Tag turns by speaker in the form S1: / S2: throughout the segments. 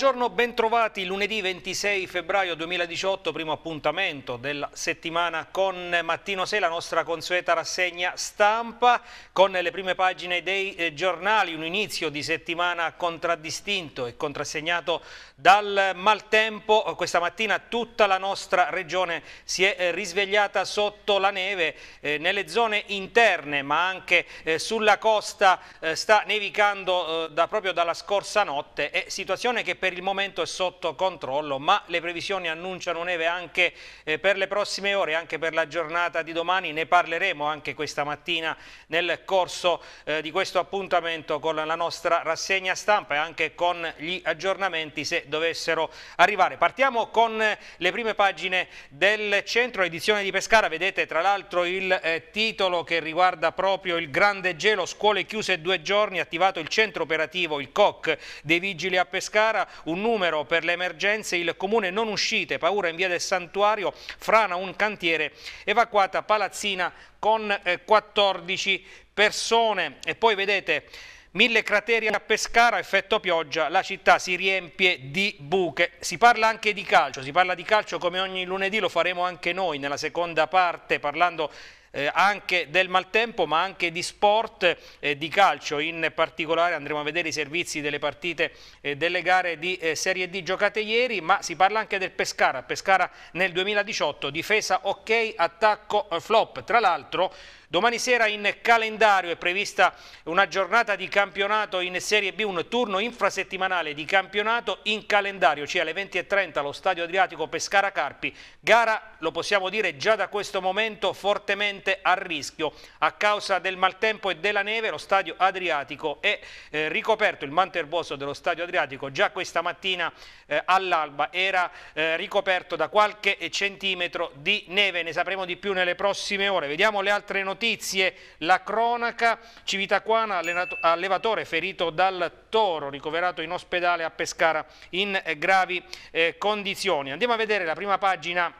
S1: Buongiorno, bentrovati lunedì 26 febbraio 2018, primo appuntamento della settimana con Mattino 6, la nostra consueta rassegna stampa con le prime pagine dei eh, giornali, un inizio di settimana contraddistinto e contrassegnato dal maltempo. Questa mattina tutta la nostra regione si è eh, risvegliata sotto la neve, eh, nelle zone interne ma anche sulla costa sta nevicando da, proprio dalla scorsa notte e situazione che per per il momento è sotto controllo, ma le previsioni annunciano neve anche eh, per le prossime ore, anche per la giornata di domani. Ne parleremo anche questa mattina nel corso eh, di questo appuntamento con la nostra rassegna stampa e anche con gli aggiornamenti se dovessero arrivare. Partiamo con eh, le prime pagine del centro, edizione di Pescara. Vedete tra l'altro il titolo che riguarda proprio il grande gelo, scuole chiuse due giorni, attivato il centro operativo, il COC dei vigili a Pescara, un numero per le emergenze, il comune non uscite, paura in via del santuario, frana un cantiere, evacuata palazzina con 14 eh, persone. E poi vedete Mille crateri a Pescara, effetto pioggia, la città si riempie di buche. Si parla anche di calcio, si parla di calcio come ogni lunedì, lo faremo anche noi nella seconda parte parlando eh, anche del maltempo ma anche di sport, eh, di calcio. In particolare andremo a vedere i servizi delle partite eh, delle gare di eh, Serie D giocate ieri, ma si parla anche del Pescara. Pescara nel 2018, difesa ok, attacco eh, flop. Tra l'altro... Domani sera in calendario è prevista una giornata di campionato in Serie B, un turno infrasettimanale di campionato in calendario, cioè alle 20.30 allo Stadio Adriatico Pescara Carpi. Gara, lo possiamo dire, già da questo momento fortemente a rischio. A causa del maltempo e della neve lo Stadio Adriatico è eh, ricoperto, il manto erboso dello Stadio Adriatico già questa mattina eh, all'alba era eh, ricoperto da qualche centimetro di neve. Ne sapremo di più nelle prossime ore. Vediamo le altre notizie notizie, la cronaca, Civitacuana, allevatore ferito dal toro, ricoverato in ospedale a Pescara in eh, gravi eh, condizioni. Andiamo a vedere la prima pagina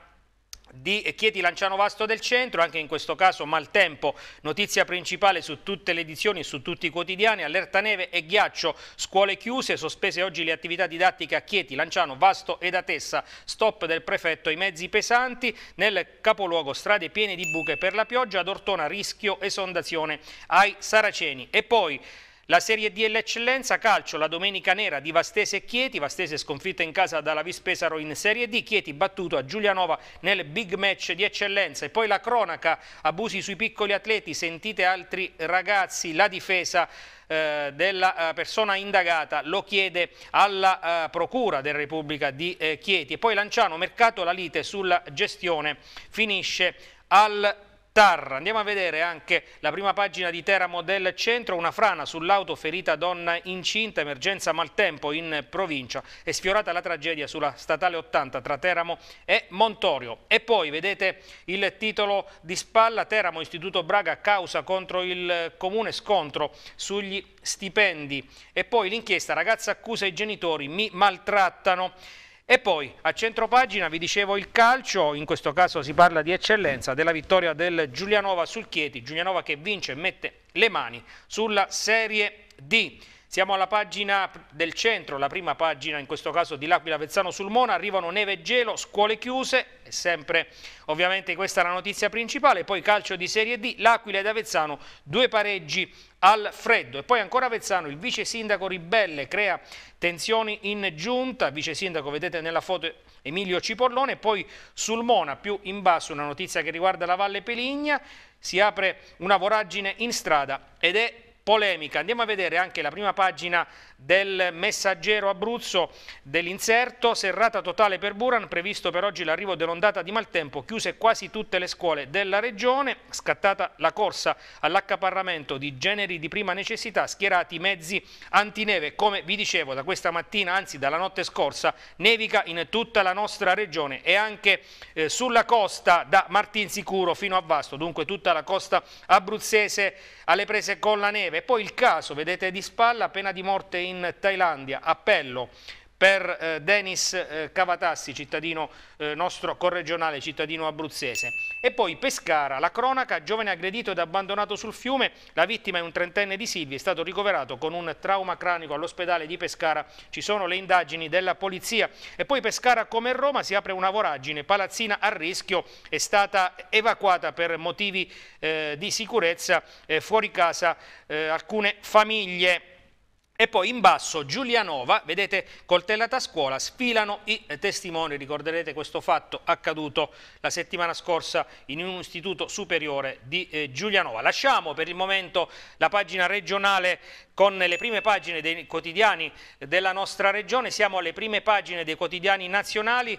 S1: di Chieti Lanciano Vasto del Centro, anche in questo caso maltempo, notizia principale su tutte le edizioni e su tutti i quotidiani, allerta neve e ghiaccio, scuole chiuse, sospese oggi le attività didattiche a Chieti, Lanciano, Vasto ed Atessa, stop del prefetto i mezzi pesanti, nel capoluogo strade piene di buche per la pioggia, ad Ortona rischio esondazione ai Saraceni. E poi la Serie D e l'eccellenza calcio la domenica nera di Vastese e Chieti, Vastese sconfitta in casa dalla Vispesaro in Serie D, Chieti battuto a Giulianova nel big match di eccellenza e poi la cronaca, abusi sui piccoli atleti, sentite altri ragazzi, la difesa eh, della eh, persona indagata lo chiede alla eh, Procura della Repubblica di eh, Chieti e poi Lanciano, mercato la lite sulla gestione finisce al Tarra. Andiamo a vedere anche la prima pagina di Teramo del centro, una frana sull'auto ferita donna incinta, emergenza maltempo in provincia, è sfiorata la tragedia sulla statale 80 tra Teramo e Montorio. E poi vedete il titolo di spalla, Teramo Istituto Braga causa contro il comune, scontro sugli stipendi. E poi l'inchiesta, ragazza accusa i genitori, mi maltrattano. E poi a centro pagina vi dicevo il calcio, in questo caso si parla di eccellenza, della vittoria del Giulianova sul Chieti, Giulianova che vince e mette le mani sulla Serie D. Siamo alla pagina del centro, la prima pagina in questo caso di L'Aquila Vezzano sul Mona, arrivano neve e gelo, scuole chiuse, è sempre ovviamente questa la notizia principale, poi calcio di Serie D, L'Aquila ed Avezzano, due pareggi al freddo. E poi ancora Avezzano, il vice sindaco ribelle crea tensioni in giunta, vice sindaco vedete nella foto Emilio Cipollone, poi sul Mona più in basso una notizia che riguarda la Valle Peligna, si apre una voragine in strada ed è polemica. Andiamo a vedere anche la prima pagina del messaggero Abruzzo dell'inserto, serrata totale per Buran, previsto per oggi l'arrivo dell'ondata di maltempo, chiuse quasi tutte le scuole della regione, scattata la corsa all'accaparramento di generi di prima necessità, schierati mezzi antineve, come vi dicevo da questa mattina, anzi dalla notte scorsa, nevica in tutta la nostra regione e anche eh, sulla costa da Martinsicuro fino a Vasto, dunque tutta la costa abruzzese alle prese con la neve. E poi il caso, vedete di spalla, pena di morte in Thailandia, appello per eh, Denis eh, Cavatassi, cittadino eh, nostro corregionale, cittadino abruzzese. E poi Pescara, la cronaca, giovane aggredito ed abbandonato sul fiume, la vittima è un trentenne di Silvi, è stato ricoverato con un trauma cranico all'ospedale di Pescara, ci sono le indagini della polizia. E poi Pescara come Roma si apre una voragine, palazzina a rischio, è stata evacuata per motivi eh, di sicurezza eh, fuori casa eh, alcune famiglie. E poi in basso Giulianova, vedete coltellata a scuola, sfilano i eh, testimoni, ricorderete questo fatto accaduto la settimana scorsa in un istituto superiore di eh, Giulianova. Lasciamo per il momento la pagina regionale con le prime pagine dei quotidiani della nostra regione, siamo alle prime pagine dei quotidiani nazionali.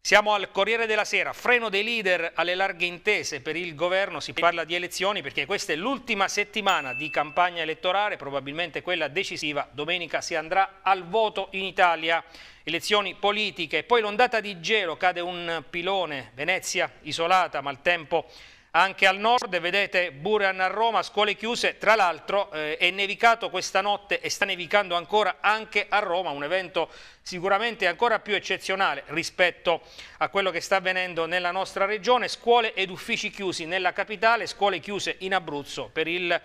S1: Siamo al Corriere della Sera, freno dei leader alle larghe intese per il governo, si parla di elezioni perché questa è l'ultima settimana di campagna elettorale, probabilmente quella decisiva, domenica si andrà al voto in Italia, elezioni politiche, poi l'ondata di gelo, cade un pilone, Venezia isolata, ma il tempo anche al nord vedete Buran a Roma, scuole chiuse, tra l'altro eh, è nevicato questa notte e sta nevicando ancora anche a Roma, un evento sicuramente ancora più eccezionale rispetto a quello che sta avvenendo nella nostra regione, scuole ed uffici chiusi nella capitale, scuole chiuse in Abruzzo per il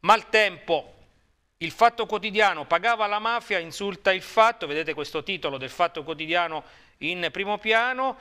S1: maltempo. Il Fatto Quotidiano pagava la mafia, insulta il fatto, vedete questo titolo del Fatto Quotidiano in primo piano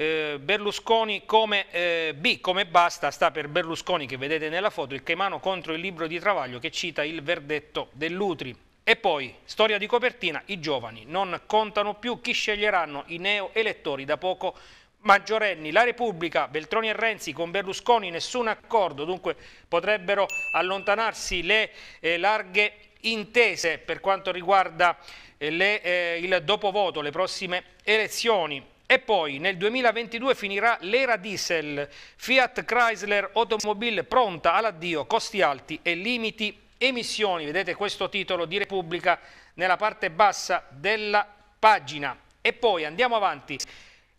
S1: eh, Berlusconi come eh, B, come basta, sta per Berlusconi che vedete nella foto, il Caimano contro il libro di Travaglio che cita il verdetto dell'Utri. E poi, storia di copertina, i giovani non contano più chi sceglieranno i neo-elettori da poco maggiorenni, la Repubblica, Beltroni e Renzi con Berlusconi nessun accordo, dunque potrebbero allontanarsi le eh, larghe intese per quanto riguarda eh, le, eh, il dopovoto, le prossime elezioni. E poi nel 2022 finirà l'era diesel, Fiat Chrysler Automobile pronta all'addio, costi alti e limiti emissioni. Vedete questo titolo di Repubblica nella parte bassa della pagina. E poi andiamo avanti.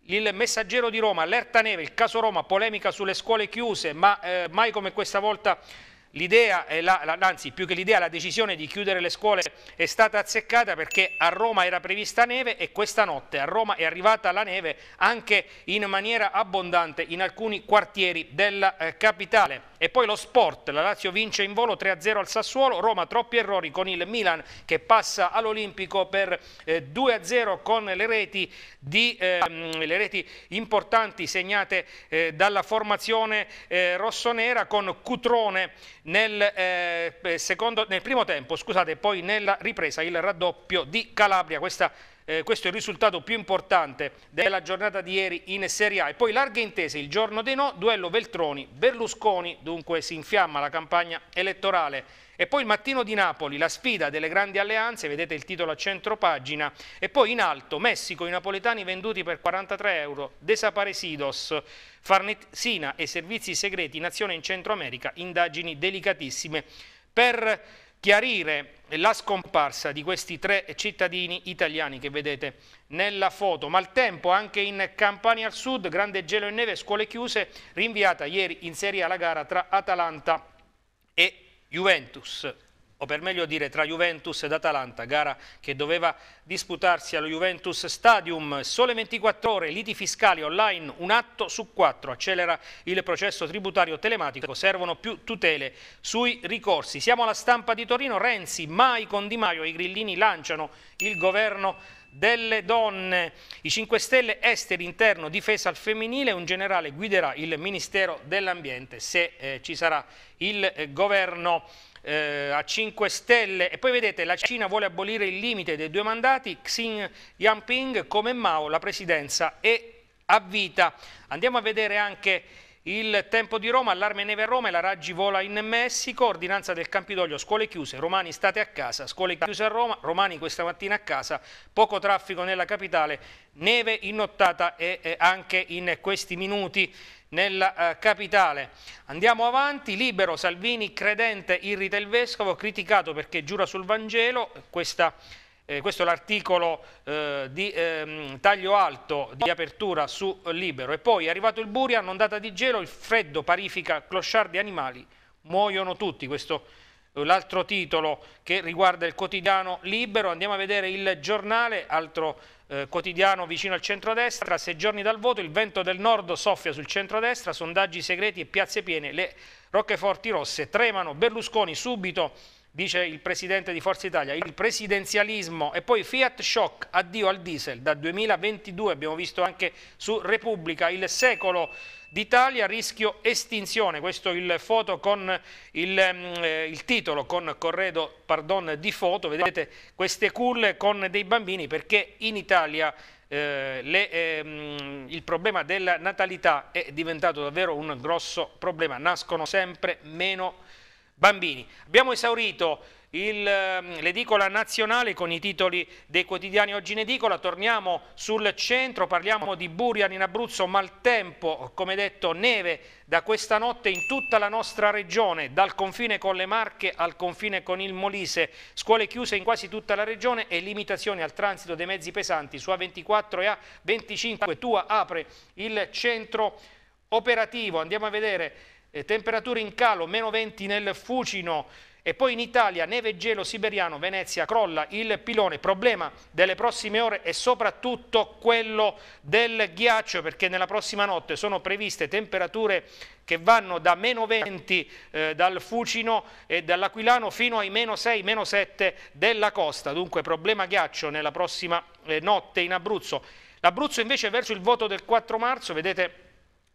S1: Il messaggero di Roma, allerta neve, il caso Roma, polemica sulle scuole chiuse, ma eh, mai come questa volta l'idea, anzi più che l'idea, la decisione di chiudere le scuole è stata azzeccata perché a Roma era prevista neve e questa notte a Roma è arrivata la neve anche in maniera abbondante in alcuni quartieri della eh, capitale. E poi lo sport, la Lazio vince in volo 3-0 al Sassuolo, Roma troppi errori con il Milan che passa all'Olimpico per eh, 2-0 con le reti, di, eh, le reti importanti segnate eh, dalla formazione eh, rossonera con Cutrone nel, eh, eh, secondo, nel primo tempo, scusate, poi nella ripresa il raddoppio di Calabria. Questa, eh, questo è il risultato più importante della giornata di ieri in Serie A. E poi larghe intese il giorno dei no, duello Veltroni-Berlusconi, dunque si infiamma la campagna elettorale e poi il mattino di Napoli, la sfida delle grandi alleanze, vedete il titolo a centro pagina, e poi in alto Messico, i napoletani venduti per 43 euro, desaparecidos, Farnesina e servizi segreti in azione in Centro America, indagini delicatissime per chiarire la scomparsa di questi tre cittadini italiani che vedete nella foto. Maltempo anche in Campania al sud, grande gelo e neve, scuole chiuse, rinviata ieri in Serie A la gara tra Atalanta e Juventus o per meglio dire tra Juventus ed Atalanta, gara che doveva disputarsi allo Juventus Stadium. Sole 24 ore, liti fiscali online, un atto su quattro, accelera il processo tributario telematico, servono più tutele sui ricorsi. Siamo alla stampa di Torino, Renzi, mai con Di Maio, i grillini lanciano il governo delle donne. I 5 Stelle esteri, interno, difesa al femminile, un generale guiderà il Ministero dell'Ambiente se eh, ci sarà il eh, governo eh, a 5 Stelle. E poi vedete, la Cina vuole abolire il limite dei due mandati, Xi Jinping come Mao, la presidenza è a vita. Andiamo a vedere anche il tempo di Roma, allarme neve a Roma e la Raggi vola in Messico, ordinanza del Campidoglio, scuole chiuse, romani state a casa, scuole chiuse a Roma, romani questa mattina a casa, poco traffico nella capitale, neve innottata e, e anche in questi minuti nella eh, capitale. Andiamo avanti, libero Salvini, credente, irrita il Vescovo, criticato perché giura sul Vangelo, questa eh, questo è l'articolo eh, di ehm, taglio alto di apertura su Libero. E poi è arrivato il Burian, ondata di gelo, il freddo parifica closciardi animali, muoiono tutti. Questo è l'altro titolo che riguarda il quotidiano Libero. Andiamo a vedere il giornale, altro eh, quotidiano vicino al centrodestra. Sei giorni dal voto, il vento del nord soffia sul centrodestra, sondaggi segreti e piazze piene, le roccheforti rosse tremano, Berlusconi subito dice il presidente di Forza Italia, il presidenzialismo e poi Fiat Shock, addio al diesel, da 2022 abbiamo visto anche su Repubblica il secolo d'Italia, rischio estinzione, questo è il foto con il, mm, eh, il titolo, con corredo pardon, di foto, vedete queste culle con dei bambini perché in Italia eh, le, ehm, il problema della natalità è diventato davvero un grosso problema, nascono sempre meno bambini bambini. Abbiamo esaurito ehm, l'edicola nazionale con i titoli dei quotidiani oggi in edicola, torniamo sul centro, parliamo di Burian in Abruzzo, maltempo, come detto neve da questa notte in tutta la nostra regione, dal confine con le Marche al confine con il Molise, scuole chiuse in quasi tutta la regione e limitazioni al transito dei mezzi pesanti su A24 e A25, Tua apre il centro operativo, andiamo a vedere eh, temperature in calo, meno 20 nel Fucino e poi in Italia neve e gelo siberiano, Venezia crolla il pilone, problema delle prossime ore è soprattutto quello del ghiaccio perché nella prossima notte sono previste temperature che vanno da meno 20 eh, dal Fucino e dall'Aquilano fino ai meno 6, meno 7 della costa, dunque problema ghiaccio nella prossima eh, notte in Abruzzo. L'Abruzzo invece verso il voto del 4 marzo, vedete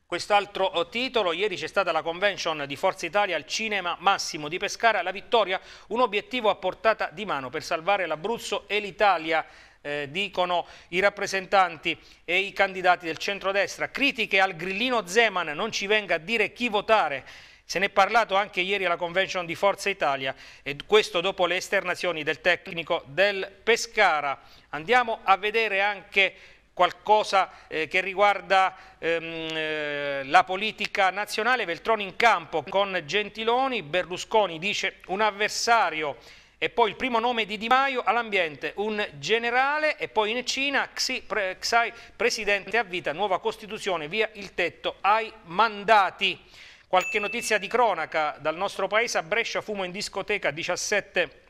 S1: Quest'altro eh, titolo, ieri c'è stata la convention di Forza Italia al Cinema Massimo di Pescara, la vittoria, un obiettivo a portata di mano per salvare l'Abruzzo e l'Italia. Eh, dicono i rappresentanti e i candidati del centrodestra. Critiche al grillino Zeman, non ci venga a dire chi votare. Se ne è parlato anche ieri alla convention di Forza Italia e questo dopo le esternazioni del tecnico del Pescara. Andiamo a vedere anche qualcosa eh, che riguarda ehm, eh, la politica nazionale, Veltroni in campo con Gentiloni, Berlusconi dice un avversario e poi il primo nome di Di Maio all'ambiente, un generale e poi in Cina Xi, pre, Xai presidente a vita, nuova costituzione, via il tetto ai mandati. Qualche notizia di cronaca dal nostro paese, a Brescia fumo in discoteca 17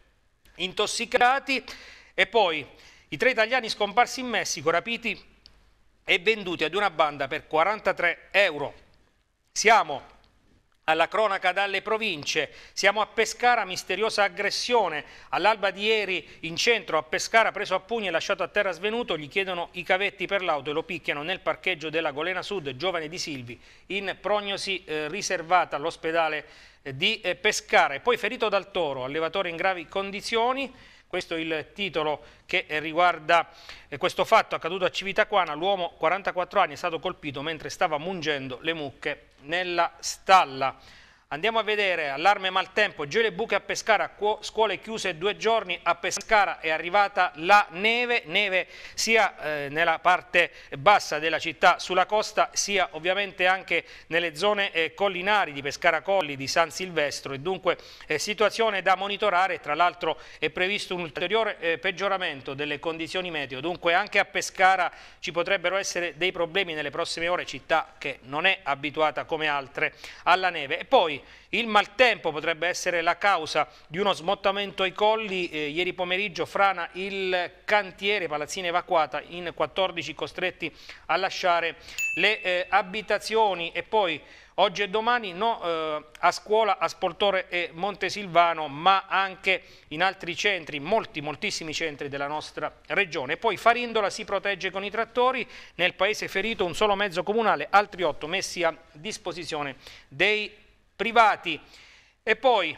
S1: intossicati e poi i tre italiani scomparsi in Messico, rapiti e venduti ad una banda per 43 euro. Siamo alla cronaca dalle province, siamo a Pescara, misteriosa aggressione. All'alba di ieri in centro a Pescara, preso a pugni e lasciato a terra svenuto, gli chiedono i cavetti per l'auto e lo picchiano nel parcheggio della Golena Sud, giovane di Silvi, in prognosi eh, riservata all'ospedale eh, di eh, Pescara. E poi ferito dal toro, allevatore in gravi condizioni. Questo è il titolo che eh, riguarda eh, questo fatto accaduto a Civitaquana. L'uomo 44 anni è stato colpito mentre stava mungendo le mucche nella stalla. Andiamo a vedere allarme maltempo, gelo buche a Pescara, scuole chiuse due giorni, a Pescara è arrivata la neve, neve sia eh, nella parte bassa della città sulla costa sia ovviamente anche nelle zone eh, collinari di Pescara Colli, di San Silvestro e dunque eh, situazione da monitorare, tra l'altro è previsto un ulteriore eh, peggioramento delle condizioni meteo, dunque anche a Pescara ci potrebbero essere dei problemi nelle prossime ore, città che non è abituata come altre alla neve. E poi il maltempo potrebbe essere la causa di uno smottamento ai colli. Eh, ieri pomeriggio frana il cantiere, palazzina evacuata, in 14 costretti a lasciare le eh, abitazioni e poi oggi e domani no, eh, a scuola, a Spoltore e Montesilvano, ma anche in altri centri, molti, moltissimi centri della nostra regione. Poi Farindola si protegge con i trattori, nel paese ferito un solo mezzo comunale, altri otto messi a disposizione dei trattori privati. E poi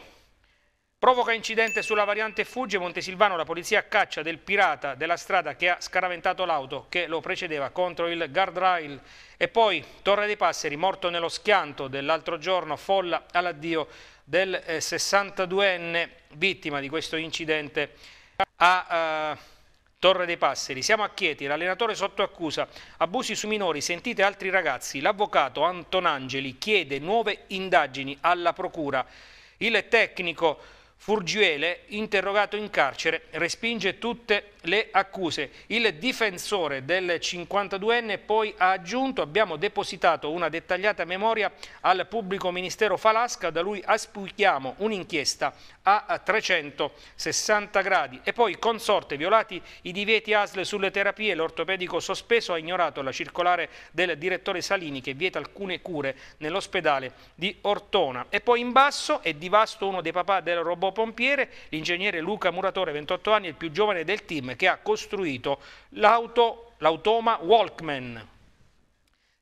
S1: provoca incidente sulla variante fugge Montesilvano, la polizia caccia del pirata della strada che ha scaraventato l'auto che lo precedeva contro il guardrail. E poi Torre dei Passeri, morto nello schianto dell'altro giorno, folla all'addio del 62enne eh, vittima di questo incidente a... Eh, Torre dei Passeri, siamo a Chieti, l'allenatore sotto accusa, abusi su minori, sentite altri ragazzi, l'avvocato Antonangeli chiede nuove indagini alla procura, il tecnico Furgiuele, interrogato in carcere, respinge tutte le accuse. Il difensore del 52enne poi ha aggiunto abbiamo depositato una dettagliata memoria al pubblico ministero Falasca, da lui aspichiamo un'inchiesta a 360 gradi. E poi consorte violati i divieti ASL sulle terapie, l'ortopedico sospeso ha ignorato la circolare del direttore Salini che vieta alcune cure nell'ospedale di Ortona. E poi in basso è di vasto uno dei papà del robot pompiere, l'ingegnere Luca Muratore, 28 anni, il più giovane del team, che ha costruito l'automa Walkman.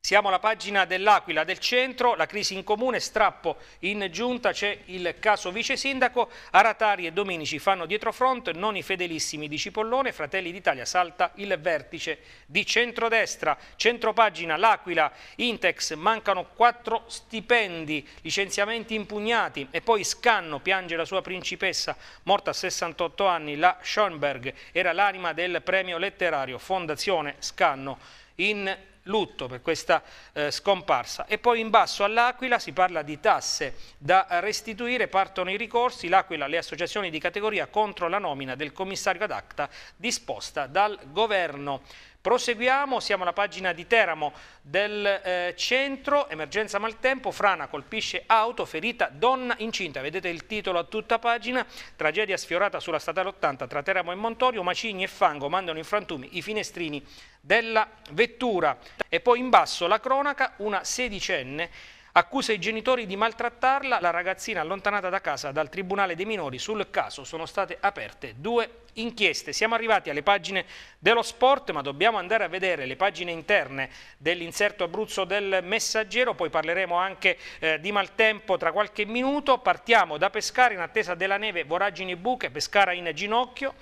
S1: Siamo alla pagina dell'Aquila del centro, la crisi in comune, strappo in giunta, c'è il caso vice sindaco, Aratari e Dominici fanno dietro dietrofront, non i fedelissimi di Cipollone, Fratelli d'Italia salta il vertice di centrodestra, centropagina l'Aquila, Intex, mancano quattro stipendi, licenziamenti impugnati e poi Scanno piange la sua principessa, morta a 68 anni, la Schoenberg, era l'anima del premio letterario Fondazione Scanno. In lutto per questa eh, scomparsa. E poi in basso all'Aquila si parla di tasse da restituire, partono i ricorsi, l'Aquila le associazioni di categoria contro la nomina del commissario ad acta disposta dal governo. Proseguiamo, siamo alla pagina di Teramo del eh, centro, emergenza maltempo, frana colpisce auto, ferita donna incinta, vedete il titolo a tutta pagina, tragedia sfiorata sulla statale 80 tra Teramo e Montorio, macigni e fango mandano in frantumi i finestrini della vettura. E poi in basso la cronaca, una sedicenne Accusa i genitori di maltrattarla, la ragazzina allontanata da casa dal Tribunale dei Minori. Sul caso sono state aperte due inchieste. Siamo arrivati alle pagine dello sport, ma dobbiamo andare a vedere le pagine interne dell'inserto Abruzzo del Messaggero, poi parleremo anche eh, di maltempo tra qualche minuto. Partiamo da Pescara in attesa della neve, voragini e buche, Pescara in ginocchio.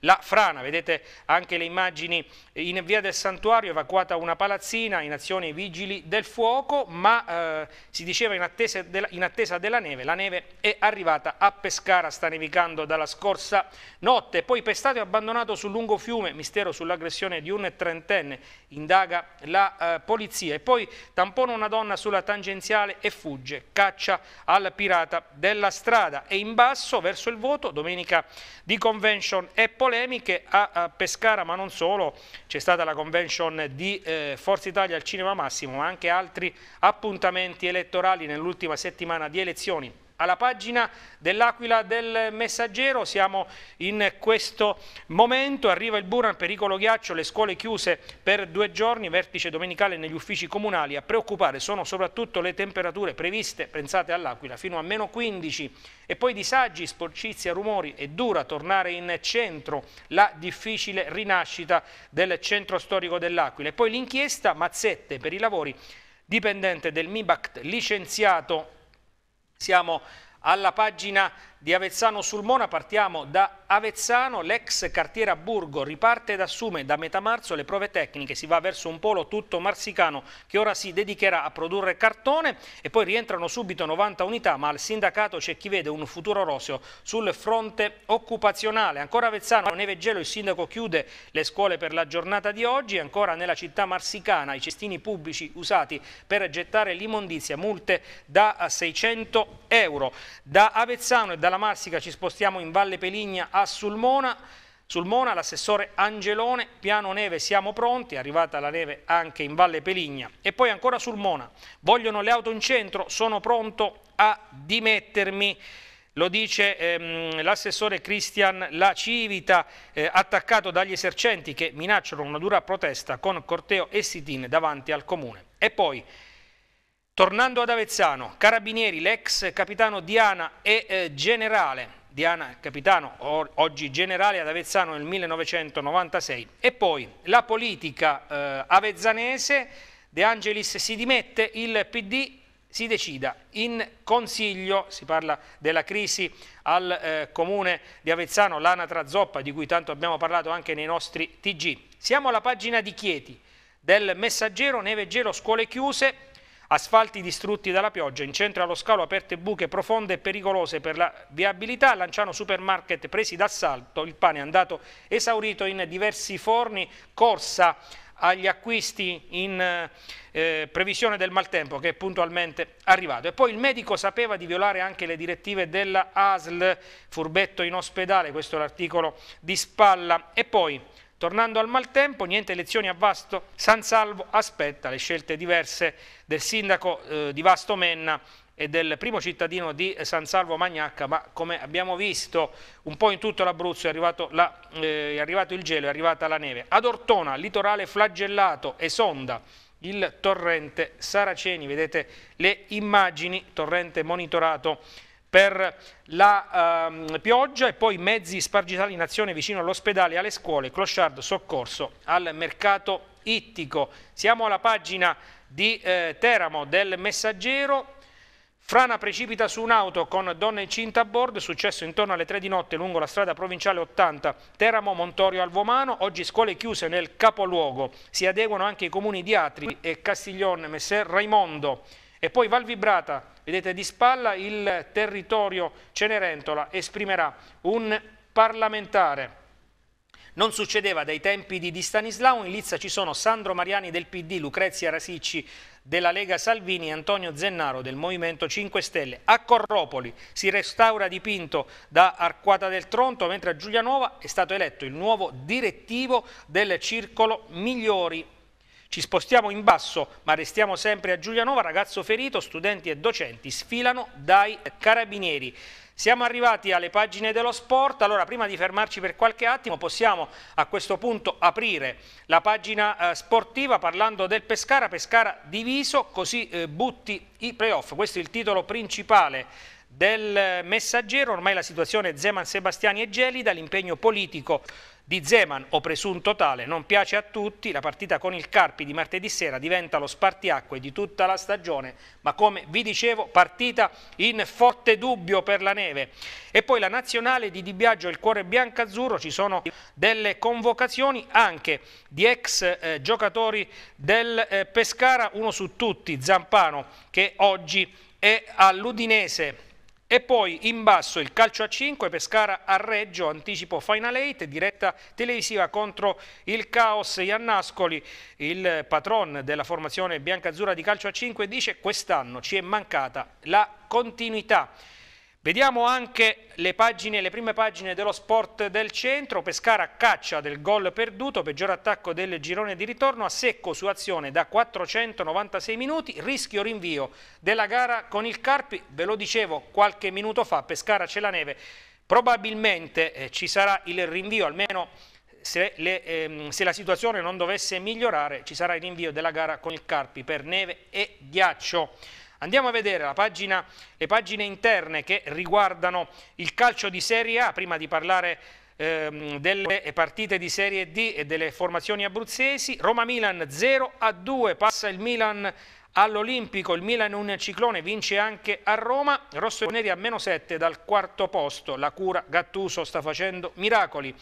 S1: La frana, vedete anche le immagini eh, in via del santuario, evacuata una palazzina in azione i vigili del fuoco, ma eh, si diceva in attesa, della, in attesa, della, neve, la neve è arrivata a Pescara, sta nevicando dalla scorsa notte, poi pestato e abbandonato sul lungo fiume, mistero sull'aggressione di un trentenne, indaga la eh, polizia e poi tampona una donna sulla tangenziale e fugge, caccia al pirata della strada e in basso verso il voto, domenica di convention e poi polemiche a, a Pescara, ma non solo, c'è stata la convention di eh, Forza Italia al Cinema Massimo, ma anche altri appuntamenti elettorali nell'ultima settimana di elezioni alla pagina dell'Aquila del Messaggero, siamo in questo momento, arriva il Buran, pericolo ghiaccio, le scuole chiuse per due giorni, vertice domenicale negli uffici comunali, a preoccupare sono soprattutto le temperature previste, pensate all'Aquila, fino a meno 15 e poi disagi, sporcizia, rumori, è dura tornare in centro la difficile rinascita del centro storico dell'Aquila e poi l'inchiesta Mazzette per i lavori dipendente del MIBACT licenziato siamo alla pagina di Avezzano sul Mona partiamo da Avezzano, l'ex cartiera Burgo riparte ed assume da metà marzo le prove tecniche, si va verso un polo tutto marsicano che ora si dedicherà a produrre cartone e poi rientrano subito 90 unità, ma al sindacato c'è chi vede un futuro roseo sul fronte occupazionale. Ancora Avezzano, neve gelo, il sindaco chiude le scuole per la giornata di oggi, ancora nella città marsicana i cestini pubblici usati per gettare l'immondizia, multe da 600 euro. Da Avezzano e dalla dalla Marsica ci spostiamo in Valle Peligna a Sulmona. Sulmona, l'assessore Angelone, piano neve siamo pronti, è arrivata la neve anche in Valle Peligna. E poi ancora Sulmona, vogliono le auto in centro, sono pronto a dimettermi. Lo dice ehm, l'assessore Cristian La Civita, eh, attaccato dagli esercenti che minacciano una dura protesta con corteo e sitin davanti al comune. E poi Tornando ad Avezzano, Carabinieri, l'ex capitano Diana e eh, generale, Diana capitano, or, oggi generale ad Avezzano nel 1996, e poi la politica eh, avezzanese, De Angelis si dimette, il PD si decida in consiglio, si parla della crisi al eh, comune di Avezzano, l'anatra zoppa di cui tanto abbiamo parlato anche nei nostri TG. Siamo alla pagina di Chieti del messaggero Neve Gelo Scuole Chiuse, Asfalti distrutti dalla pioggia, in centro allo scalo aperte buche profonde e pericolose per la viabilità, Lanciano Supermarket presi d'assalto, il pane è andato esaurito in diversi forni, corsa agli acquisti in eh, previsione del maltempo che è puntualmente arrivato. E poi il medico sapeva di violare anche le direttive della ASL, furbetto in ospedale, questo è l'articolo di spalla. E poi Tornando al maltempo, niente elezioni a Vasto, San Salvo aspetta le scelte diverse del sindaco eh, di Vasto Menna e del primo cittadino di San Salvo Magnacca, ma come abbiamo visto un po' in tutto l'Abruzzo è, la, eh, è, arrivato il gelo, è arrivata la neve. Ad Ortona, litorale flagellato, esonda il torrente Saraceni, vedete le immagini, torrente monitorato per la ehm, pioggia e poi mezzi spargitali in azione vicino all'ospedale e alle scuole, clochard soccorso al mercato ittico. Siamo alla pagina di eh, Teramo del Messaggero. Frana precipita su un'auto con donne incinta a bordo, successo intorno alle 3 di notte lungo la strada provinciale 80 Teramo Montorio Alvomano, oggi scuole chiuse nel capoluogo, si adeguano anche i comuni di Atri e Castiglione, Messer Raimondo. E poi Val Vibrata, vedete di spalla il territorio Cenerentola esprimerà un parlamentare. Non succedeva dai tempi di Di Stanislao, in Lizza ci sono Sandro Mariani del PD, Lucrezia Rasicci della Lega Salvini e Antonio Zennaro del Movimento 5 Stelle. A Corropoli si restaura dipinto da Arquata del Tronto, mentre a Giulianova è stato eletto il nuovo direttivo del Circolo Migliori ci spostiamo in basso, ma restiamo sempre a Giulianova, ragazzo ferito, studenti e docenti sfilano dai carabinieri. Siamo arrivati alle pagine dello sport, allora prima di fermarci per qualche attimo possiamo a questo punto aprire la pagina eh, sportiva parlando del Pescara, Pescara diviso, così eh, butti i playoff, questo è il titolo principale del eh, messaggero, ormai la situazione Zeman, Sebastiani e Gelida, l'impegno politico di Zeman o presunto tale non piace a tutti, la partita con il Carpi di martedì sera diventa lo spartiacque di tutta la stagione, ma come vi dicevo partita in forte dubbio per la neve. E poi la nazionale di Di Biagio il cuore biancazzurro ci sono delle convocazioni anche di ex eh, giocatori del eh, Pescara, uno su tutti, Zampano che oggi è all'Udinese e poi in basso il calcio a 5, Pescara a Reggio, anticipo Final 8, diretta televisiva contro il Caos Iannascoli, il patron della formazione biancazzurra di calcio a 5 dice quest'anno ci è mancata la continuità. Vediamo anche le, pagine, le prime pagine dello sport del centro, Pescara caccia del gol perduto, peggior attacco del girone di ritorno, a secco su azione da 496 minuti, rischio rinvio della gara con il Carpi, ve lo dicevo qualche minuto fa, Pescara c'è la neve, probabilmente eh, ci sarà il rinvio almeno se, le, ehm, se, la situazione non dovesse migliorare ci sarà il rinvio della gara con il Carpi per neve e ghiaccio. Andiamo a vedere pagina, le pagine interne che riguardano il calcio di Serie A, prima di parlare ehm, delle partite di Serie D e delle formazioni abruzzesi. Roma-Milan 0 a 2, passa il Milan all'Olimpico, il Milan un ciclone vince anche a Roma, Rosso e Neri a meno 7 dal quarto posto, la cura Gattuso sta facendo miracoli.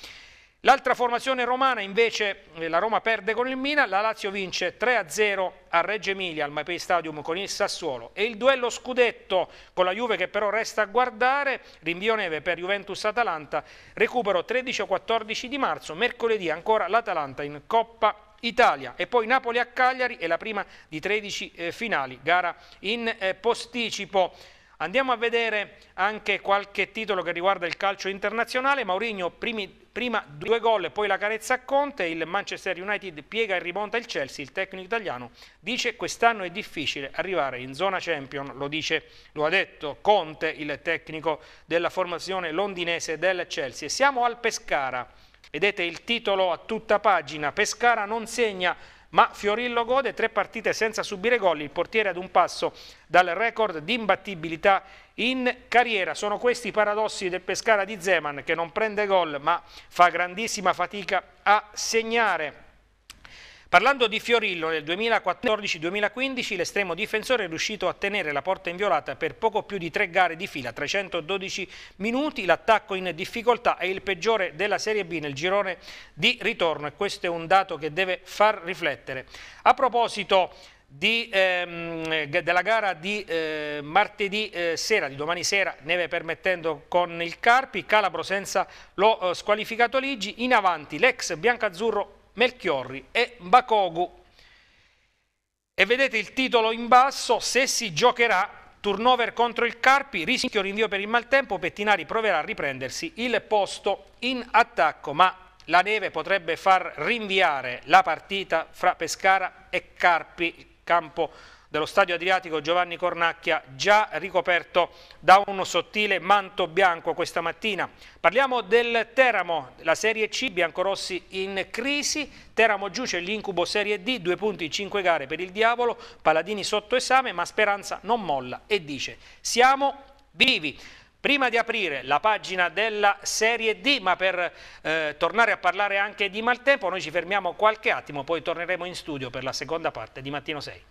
S1: L'altra formazione romana invece, eh, la Roma perde con il Mina, la Lazio vince 3-0 a Reggio Emilia al Mapei Stadium con il Sassuolo e il duello scudetto con la Juve che però resta a guardare, rinvio neve per Juventus-Atalanta, recupero 13-14 di marzo, mercoledì ancora l'Atalanta in Coppa Italia e poi Napoli a Cagliari è la prima di 13 eh, finali, gara in eh, posticipo. Andiamo a vedere anche qualche titolo che riguarda il calcio internazionale. Mourinho prima due gol e poi la carezza a Conte. Il Manchester United piega e rimonta il Chelsea. Il tecnico italiano dice quest'anno è difficile arrivare in zona champion. Lo, dice, lo ha detto Conte, il tecnico della formazione londinese del Chelsea. Siamo al Pescara. Vedete il titolo a tutta pagina, Pescara non segna ma Fiorillo gode tre partite senza subire gol, il portiere ad un passo dal record di imbattibilità in carriera. Sono questi i paradossi del Pescara di Zeman che non prende gol ma fa grandissima fatica a segnare. Parlando di Fiorillo, nel 2014-2015 l'estremo difensore è riuscito a tenere la porta inviolata per poco più di tre gare di fila, 312 minuti, l'attacco in difficoltà è il peggiore della Serie B nel girone di ritorno e questo è un dato che deve far riflettere. A proposito di, ehm, della gara di eh, martedì eh, sera, di domani sera, neve permettendo con il Carpi, Calabro senza lo eh, squalificato Ligi, in avanti l'ex biancazzurro Melchiorri e Bakogu. E vedete il titolo in basso, se si giocherà turnover contro il Carpi, rischio rinvio per il maltempo, Pettinari proverà a riprendersi il posto in attacco, ma la neve potrebbe far rinviare la partita fra Pescara e Carpi, campo dello stadio Adriatico Giovanni Cornacchia già ricoperto da un sottile manto bianco questa mattina. Parliamo del Teramo, la Serie C, Biancorossi in crisi, Teramo giù c'è l'incubo Serie D, due punti in cinque gare per il Diavolo, Paladini sotto esame ma Speranza non molla e dice siamo vivi. Prima di aprire la pagina della Serie D, ma per eh, tornare a parlare anche di maltempo, noi ci fermiamo qualche attimo, poi torneremo in studio per la seconda parte di Mattino 6.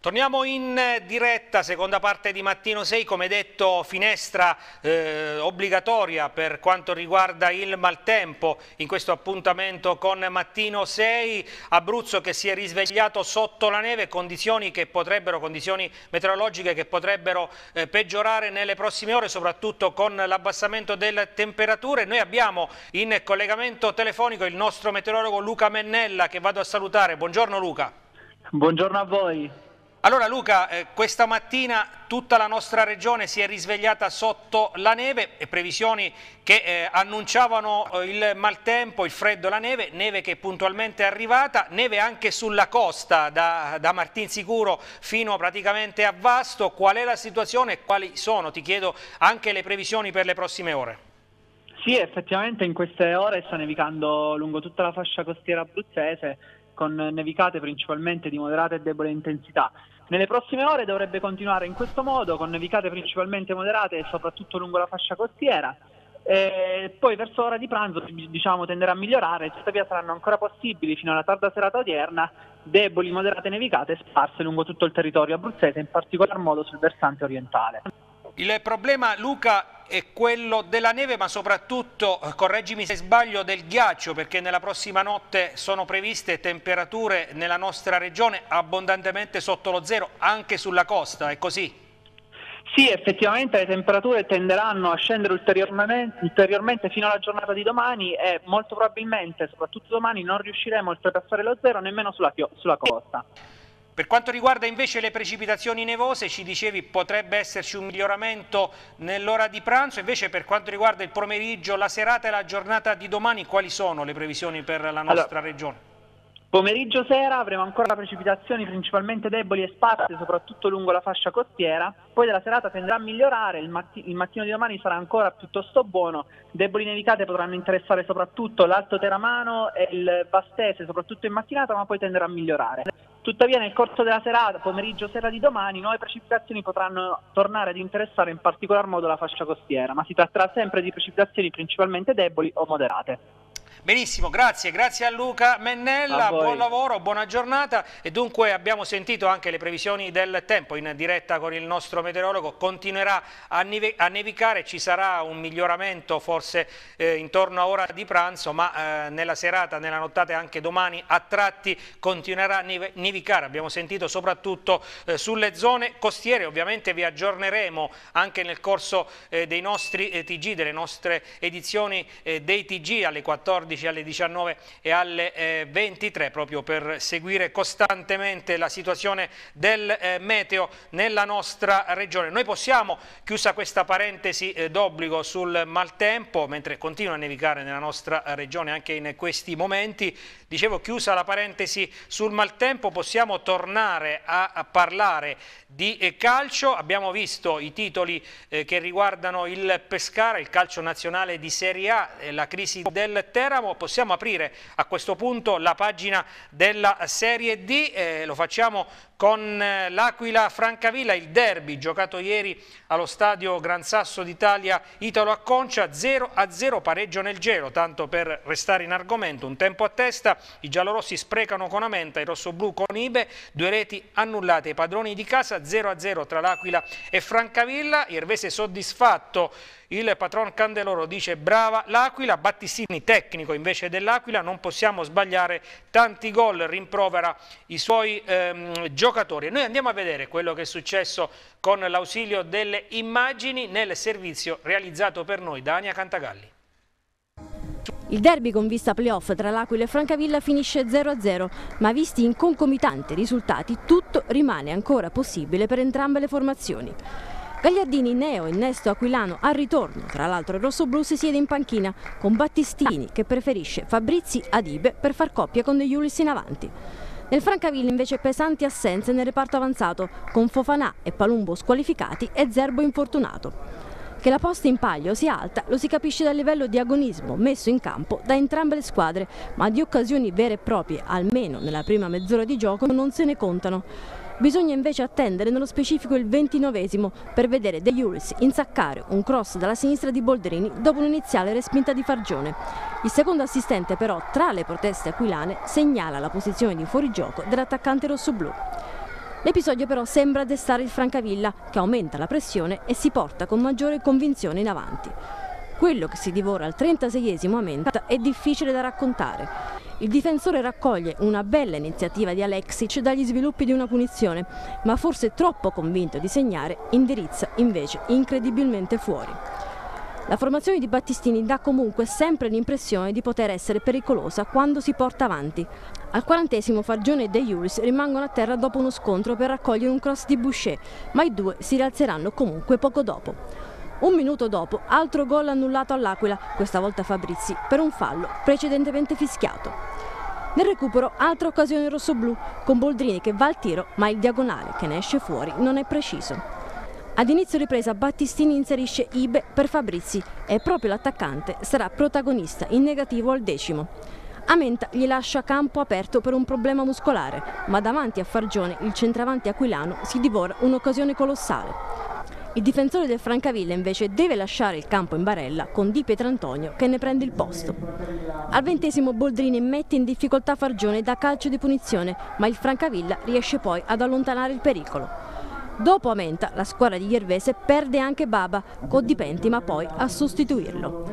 S1: Torniamo in diretta, seconda parte di Mattino 6, come detto finestra eh, obbligatoria per quanto riguarda il maltempo in questo appuntamento con Mattino 6, Abruzzo che si è risvegliato sotto la neve, condizioni, che potrebbero, condizioni meteorologiche che potrebbero eh, peggiorare nelle prossime ore, soprattutto con l'abbassamento delle temperature. Noi abbiamo in collegamento telefonico il nostro meteorologo Luca Mennella che vado a salutare. Buongiorno Luca.
S2: Buongiorno a voi.
S1: Allora Luca, eh, questa mattina tutta la nostra regione si è risvegliata sotto la neve e previsioni che eh, annunciavano eh, il maltempo, il freddo, la neve, neve che puntualmente è arrivata, neve anche sulla costa da, da Martinsicuro fino praticamente a Vasto. Qual è la situazione e quali sono, ti chiedo, anche le previsioni per le prossime ore?
S2: Sì, effettivamente in queste ore sta nevicando lungo tutta la fascia costiera abruzzese con nevicate principalmente di moderata e debole intensità. Nelle prossime ore dovrebbe continuare in questo modo, con nevicate principalmente moderate soprattutto lungo la fascia costiera. E poi verso l'ora di pranzo diciamo, tenderà a migliorare, tuttavia saranno ancora possibili fino alla tarda serata odierna deboli, moderate nevicate sparse lungo tutto il territorio abruzzese, in particolar modo sul versante orientale.
S1: Il problema, Luca, è quello della neve ma soprattutto, eh, correggimi se sbaglio, del ghiaccio perché nella prossima notte sono previste temperature nella nostra regione abbondantemente sotto lo zero anche sulla costa, è così?
S2: Sì, effettivamente le temperature tenderanno a scendere ulteriormente, ulteriormente, fino alla giornata di domani e molto probabilmente, soprattutto domani, non riusciremo a oltrepassare lo zero nemmeno sulla, sulla costa.
S1: Per quanto riguarda invece le precipitazioni nevose, ci dicevi potrebbe esserci un miglioramento nell'ora di pranzo, invece per quanto riguarda il pomeriggio, la serata e la giornata di domani, quali sono le previsioni per la nostra allora, regione?
S2: Pomeriggio sera avremo ancora precipitazioni principalmente deboli e sparse, soprattutto lungo la fascia costiera. Poi della serata tenderà a migliorare, il, matti il, mattino di domani sarà ancora piuttosto buono. Deboli nevicate potranno interessare soprattutto l'Alto Teramano e il Vastese, soprattutto in mattinata, ma poi tenderà a migliorare. Tuttavia nel corso della serata, pomeriggio sera di domani, nuove precipitazioni potranno tornare ad interessare in particolar modo la fascia costiera, ma si tratterà sempre di precipitazioni principalmente deboli o moderate.
S1: Benissimo, grazie, grazie a Luca Mennella, a buon lavoro, buona giornata e dunque abbiamo sentito anche le previsioni del tempo in diretta con il nostro meteorologo, continuerà a, nevicare, ci sarà un miglioramento forse eh, intorno a ora di pranzo ma eh, nella serata, nella nottata e anche domani a tratti continuerà a nevicare, abbiamo sentito soprattutto eh, sulle zone costiere, ovviamente vi aggiorneremo anche nel corso eh, dei nostri eh, TG, delle nostre edizioni eh, dei TG alle 14 14, alle 19 e alle 23 eh, proprio per seguire costantemente la situazione del eh, meteo nella nostra regione. Noi possiamo, chiusa questa parentesi eh, d'obbligo sul maltempo, mentre continua a nevicare nella nostra regione anche in questi momenti, dicevo chiusa la parentesi sul maltempo, possiamo tornare a parlare di calcio, abbiamo visto i titoli che riguardano il Pescara, il calcio nazionale di Serie A, la crisi del Teramo, vogliamo possiamo aprire a questo punto la pagina della Serie D, eh, lo facciamo con eh, l'Aquila Francavilla, il derby giocato ieri allo stadio Gran Sasso d'Italia Italo Acconcia, 0-0 a pareggio nel gelo, tanto per restare in argomento, un tempo a testa, i giallorossi sprecano con Amenta, i rossoblù con Ibe, due reti annullate, i padroni di casa 0-0 a tra l'Aquila e Francavilla, Irvese soddisfatto, il patron Candeloro dice brava l'Aquila, Battistini tecnico invece dell'Aquila, non possiamo sbagliare tanti gol, rimprovera i suoi ehm, giocatori giocatori. Noi andiamo a vedere quello che è successo con l'ausilio delle immagini nel servizio realizzato per noi da Ania Cantagalli.
S3: Il derby con vista playoff tra l'Aquila e Francavilla finisce 0-0, ma visti in concomitanti risultati tutto rimane ancora possibile per entrambe le formazioni. Gagliardini, Neo e Nesto Aquilano al ritorno, tra l'altro il rossoblù si siede in panchina con Battistini che preferisce Fabrizi Adibe per far coppia con De Julis in avanti. Nel Francavilla invece pesanti assenze nel reparto avanzato, con Fofanà e Palumbo squalificati e Zerbo infortunato. Che la posta in palio sia alta lo si capisce dal livello di agonismo messo in campo da entrambe le squadre, ma di occasioni vere e proprie, almeno nella prima mezz'ora di gioco, non se ne contano. Bisogna invece attendere nello specifico il 29 per vedere De Juris insaccare un cross dalla sinistra di Boldrini dopo un'iniziale respinta di Fargione. Il secondo assistente però, tra le proteste aquilane, segnala la posizione di fuorigioco dell'attaccante rossoblù. L'episodio però sembra destare il Francavilla, che aumenta la pressione e si porta con maggiore convinzione in avanti. Quello che si divora al 36esimo a Ament è difficile da raccontare. Il difensore raccoglie una bella iniziativa di Alexic dagli sviluppi di una punizione, ma forse troppo convinto di segnare, indirizza invece incredibilmente fuori. La formazione di Battistini dà comunque sempre l'impressione di poter essere pericolosa quando si porta avanti. Al quarantesimo Fargione e De Juris rimangono a terra dopo uno scontro per raccogliere un cross di Boucher, ma i due si rialzeranno comunque poco dopo. Un minuto dopo, altro gol annullato all'Aquila, questa volta Fabrizi, per un fallo precedentemente fischiato. Nel recupero, altra occasione rossoblù, con Boldrini che va al tiro, ma il diagonale che ne esce fuori non è preciso. Ad inizio ripresa Battistini inserisce Ibe per Fabrizi e proprio l'attaccante sarà protagonista in negativo al decimo. Amenta gli lascia campo aperto per un problema muscolare, ma davanti a Fargione il centravanti aquilano si divora un'occasione colossale. Il difensore del Francavilla invece deve lasciare il campo in barella con Di Pietrantonio che ne prende il posto. Al ventesimo Boldrini mette in difficoltà Fargione da calcio di punizione, ma il Francavilla riesce poi ad allontanare il pericolo. Dopo Amenta, la squadra di Iervese perde anche Baba, con Di Pentima poi a sostituirlo.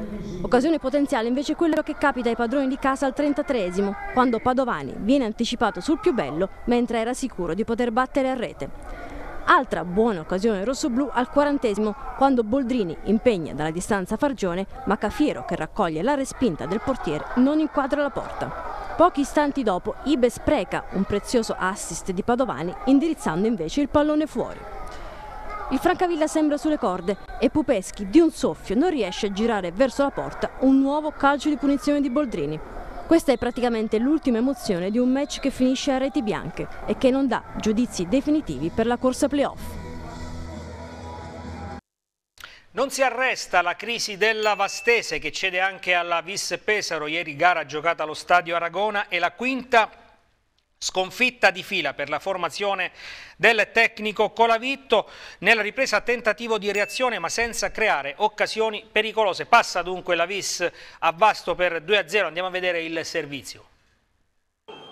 S3: Occasione potenziale invece è quello che capita ai padroni di casa al 33esimo, quando Padovani viene anticipato sul più bello mentre era sicuro di poter battere a rete. Altra buona occasione rossoblù al quarantesimo quando Boldrini impegna dalla distanza Fargione ma Cafiero che raccoglie la respinta del portiere non inquadra la porta. Pochi istanti dopo Ibe spreca un prezioso assist di Padovani indirizzando invece il pallone fuori. Il Francavilla sembra sulle corde e Pupeschi di un soffio non riesce a girare verso la porta un nuovo calcio di punizione di Boldrini. Questa è praticamente l'ultima emozione di un match che finisce a reti bianche e che non dà giudizi definitivi per la corsa playoff.
S1: Non si arresta la crisi della Vastese che cede anche alla Vis Pesaro, ieri gara giocata allo stadio Aragona e la quinta Sconfitta di fila per la formazione del tecnico Colavitto nella ripresa tentativo di reazione ma senza creare occasioni pericolose. Passa dunque la Vis a Vasto per 2-0, andiamo a vedere il servizio.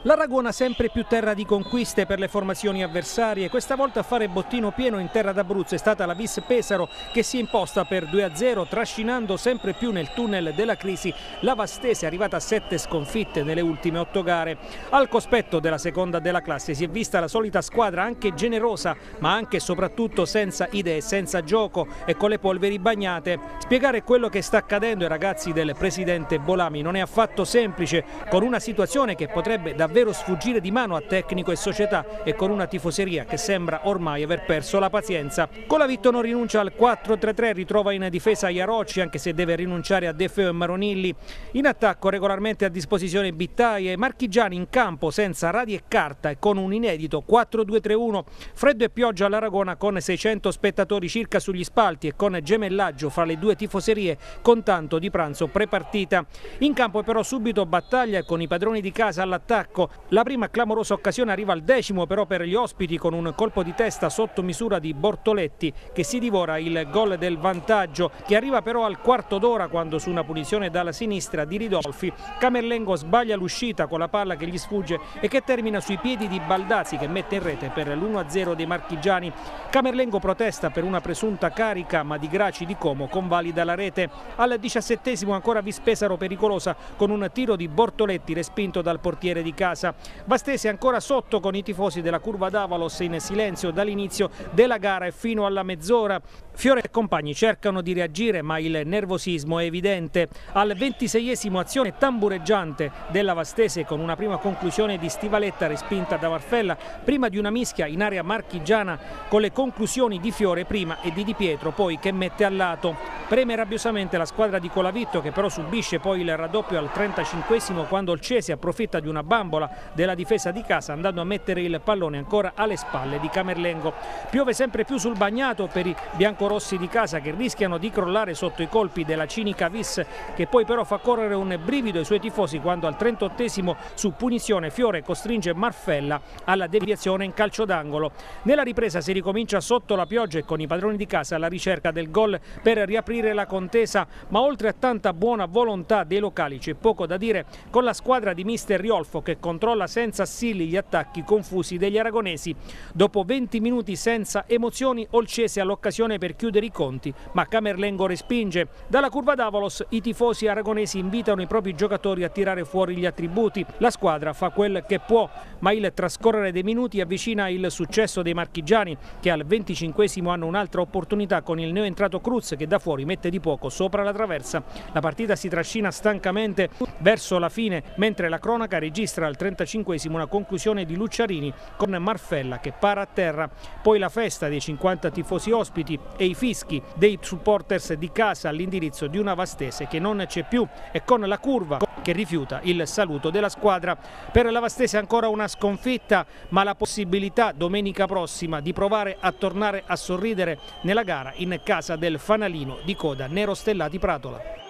S1: L'Aragona sempre più terra di conquiste per le formazioni avversarie, questa volta a fare bottino pieno in terra d'Abruzzo è stata la Vis Pesaro che si è imposta per 2-0 trascinando sempre più nel tunnel della crisi la Vastese arrivata a 7 sconfitte nelle ultime 8 gare. Al cospetto della seconda della classe si è vista la solita squadra anche generosa ma anche e soprattutto senza idee, senza gioco e con le polveri bagnate. Spiegare quello che sta accadendo ai ragazzi del presidente Bolami non è affatto semplice con una situazione che potrebbe davvero davvero sfuggire di mano a tecnico e società e con una tifoseria che sembra ormai aver perso la pazienza. Colavitto non rinuncia al 4-3-3, ritrova in difesa Iarocci anche se deve rinunciare a Defeo e Maronilli. In attacco regolarmente a disposizione Bittaia e Marchigiani in campo senza radi e carta e con un inedito 4-2-3-1. Freddo e pioggia all'Aragona con 600 spettatori circa sugli spalti e con gemellaggio fra le due tifoserie con tanto di pranzo prepartita. In campo però subito battaglia con i padroni di casa all'attacco Monaco. La prima clamorosa occasione arriva al decimo però per gli ospiti con un colpo di testa sotto misura di Bortoletti che si divora il gol del vantaggio che arriva però al quarto d'ora quando su una punizione dalla sinistra di Ridolfi Camerlengo sbaglia l'uscita con la palla che gli sfugge e che termina sui piedi di Baldazzi che mette in rete per l'1-0 dei marchigiani. Camerlengo protesta per una presunta carica ma di Graci di Como convalida la rete. Al diciassettesimo ancora Vispesaro pericolosa con un tiro di Bortoletti respinto dal portiere di casa casa. Vastese ancora sotto con i tifosi della curva d'Avalos in silenzio dall'inizio della gara e fino alla mezz'ora. Fiore e compagni cercano di reagire ma il nervosismo è evidente. Al 26esimo azione tambureggiante della Vastese con una prima conclusione di Stivaletta respinta da Marfella prima di una mischia in area marchigiana con le conclusioni di Fiore prima e di Di Pietro poi che mette a lato. Preme rabbiosamente la squadra di Colavitto che però subisce poi il raddoppio al 35esimo quando il Cesi approfitta di una bamba carambola della difesa di casa andando a mettere il pallone ancora alle spalle di Camerlengo. Piove sempre più sul bagnato per i biancorossi di casa che rischiano di crollare sotto i colpi della cinica Vis che poi però fa correre un brivido ai suoi tifosi quando al 38esimo su punizione Fiore costringe Marfella alla deviazione in calcio d'angolo. Nella ripresa si ricomincia sotto la pioggia e con i padroni di casa alla ricerca del gol per riaprire la contesa ma oltre a tanta buona volontà dei locali c'è poco da dire con la squadra di mister Riolfo che controlla senza assili gli attacchi confusi degli aragonesi. Dopo 20 minuti senza emozioni, Olcese ha l'occasione per chiudere i conti, ma Camerlengo respinge. Dalla curva d'Avalos i tifosi aragonesi invitano i propri giocatori a tirare fuori gli attributi. La squadra fa quel che può, ma il trascorrere dei minuti avvicina il successo dei marchigiani, che al 25 hanno un'altra opportunità con il neoentrato Cruz che da fuori mette di poco sopra la traversa. La partita si trascina stancamente verso la fine, mentre la cronaca registra al 35esimo una conclusione di Luciarini con Marfella che para a terra. Poi la festa dei 50 tifosi ospiti e i fischi dei supporters di casa all'indirizzo di una Vastese che non c'è più e con la curva che rifiuta il saluto della squadra. Per la Vastese ancora una sconfitta ma la possibilità domenica prossima di provare a tornare a sorridere nella gara in casa del fanalino di coda Nero Stellati Pratola.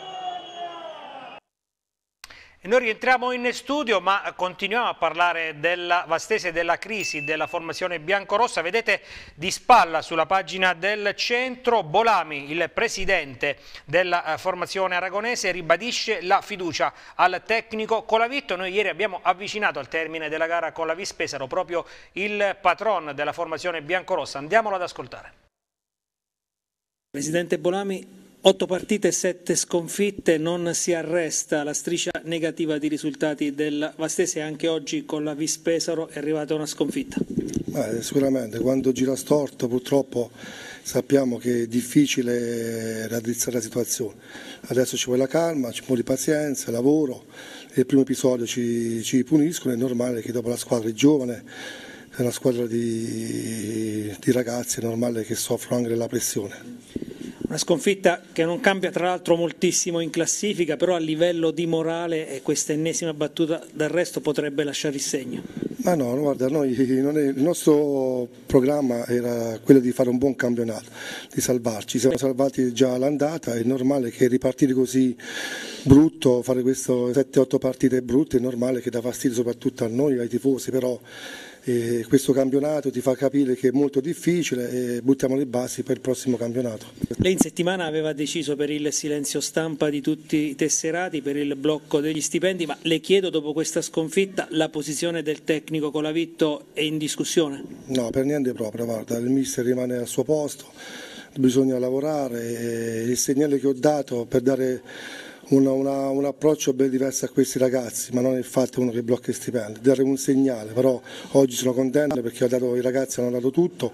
S1: E noi rientriamo in studio ma continuiamo a parlare della vastese della crisi della formazione biancorossa. Vedete di spalla sulla pagina del centro Bolami, il presidente della eh, formazione aragonese, ribadisce la fiducia al tecnico Colavitto. Noi ieri abbiamo avvicinato al termine della gara con la Vispesaro proprio il patron della formazione biancorossa. Andiamolo ad ascoltare. Presidente Bolami, Otto partite e sette sconfitte, non si arresta la striscia negativa di risultati del Vastese anche oggi con la Vispesaro è arrivata una sconfitta.
S4: Eh, sicuramente, quando gira storto purtroppo sappiamo che è difficile raddrizzare la situazione. Adesso ci vuole la calma, ci vuole pazienza, lavoro, il primo episodio ci, ci puniscono, è normale che dopo la squadra è giovane, è una squadra di, di ragazzi, è normale che soffrono anche della pressione.
S1: Una sconfitta che non cambia tra l'altro moltissimo in classifica, però a livello di morale eh, questa ennesima battuta d'arresto potrebbe lasciare il segno.
S4: Ma no, guarda, noi, il nostro programma era quello di fare un buon campionato, di salvarci. Siamo salvati già l'andata, è normale che ripartire così brutto, fare queste 7-8 partite brutte, è normale che dà fastidio soprattutto a noi, ai tifosi, però eh, questo campionato ti fa capire che è molto difficile e buttiamo le basi per il prossimo campionato.
S1: Lei in settimana aveva deciso per il silenzio stampa di tutti i tesserati, per il blocco degli stipendi, ma le chiedo dopo questa sconfitta la posizione del tecnico Colavitto è in discussione?
S4: No, per niente proprio, guarda, il mister rimane al suo posto, bisogna lavorare, il segnale che ho dato per dare una, una, un approccio ben diverso a questi ragazzi, ma non il fatto uno che blocca i stipendi, dare un segnale, però oggi sono contento perché dato, i ragazzi hanno dato tutto,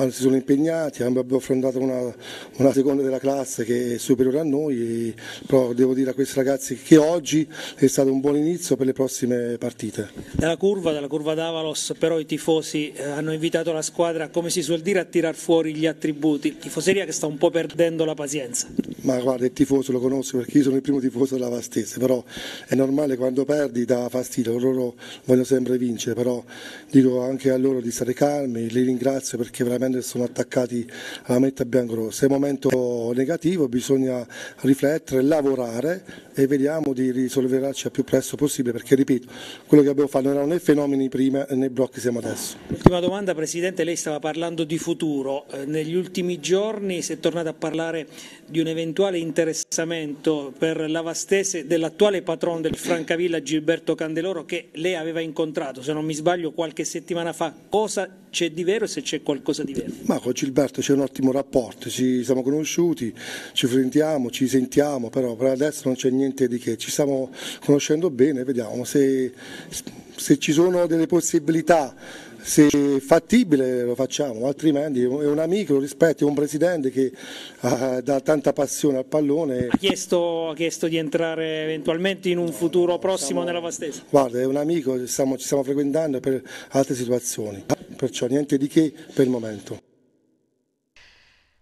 S4: si sono impegnati, abbiamo affrontato una, una, seconda della classe che è superiore a noi, però devo dire a questi ragazzi che oggi è stato un buon inizio per le prossime partite.
S1: Dalla curva, dalla curva d'Avalos, però i tifosi eh, hanno invitato la squadra, come si suol dire, a tirar fuori gli attributi, tifoseria che sta un po' perdendo la pazienza.
S4: Ma guarda, il tifoso lo conosco perché io sono il primo tifoso della Vastese, però è normale quando perdi dà fastidio, loro vogliono sempre vincere, però dico anche a loro di stare calmi, li ringrazio perché veramente sono attaccati alla meta biancorossa. È un momento negativo, bisogna riflettere, lavorare e vediamo di risolverci al più presto possibile perché ripeto, quello che abbiamo fatto non erano né fenomeni prima né blocchi siamo adesso.
S1: Ultima domanda Presidente, lei stava parlando di futuro, eh, negli ultimi giorni si è tornato a parlare di un eventuale interessamento per la vastese dell'attuale patron del Francavilla Gilberto Candeloro che lei aveva incontrato, se non mi sbaglio, qualche settimana fa. Cosa c'è di vero e se c'è qualcosa di vero?
S4: Ma con Gilberto c'è un ottimo rapporto, ci siamo conosciuti, ci frequentiamo, ci sentiamo, però per adesso non c'è niente di che, ci stiamo conoscendo bene, vediamo se, se ci sono delle possibilità se è fattibile lo facciamo, altrimenti è un amico, lo rispetto, è un presidente che uh, dà tanta passione al pallone. Ha
S1: chiesto, ha chiesto di entrare eventualmente in un no, futuro no, prossimo siamo, nella Vastesa?
S4: Guarda, è un amico, stiamo, ci stiamo frequentando per altre situazioni, perciò niente di che per il momento.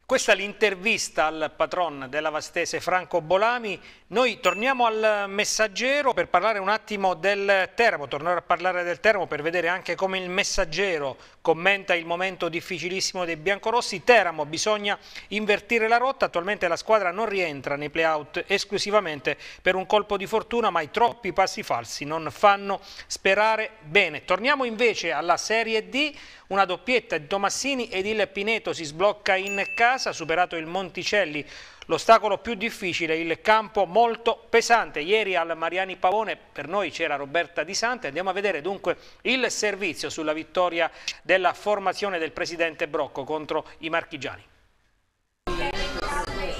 S1: Questa è l'intervista al patron della Vastese Franco Bolami noi torniamo al messaggero per parlare un attimo del Teramo, tornare a parlare del Teramo per vedere anche come il messaggero commenta il momento difficilissimo dei biancorossi. Teramo, bisogna invertire la rotta, attualmente la squadra non rientra nei playout esclusivamente per un colpo di fortuna, ma i troppi passi falsi non fanno sperare bene. Torniamo invece alla Serie D, una doppietta di Tomassini ed il Pineto si sblocca in casa, superato il Monticelli L'ostacolo più difficile, il campo molto pesante. Ieri al Mariani Pavone per noi c'era Roberta Di Sante. Andiamo a vedere dunque il servizio sulla vittoria della formazione del presidente Brocco contro i marchigiani.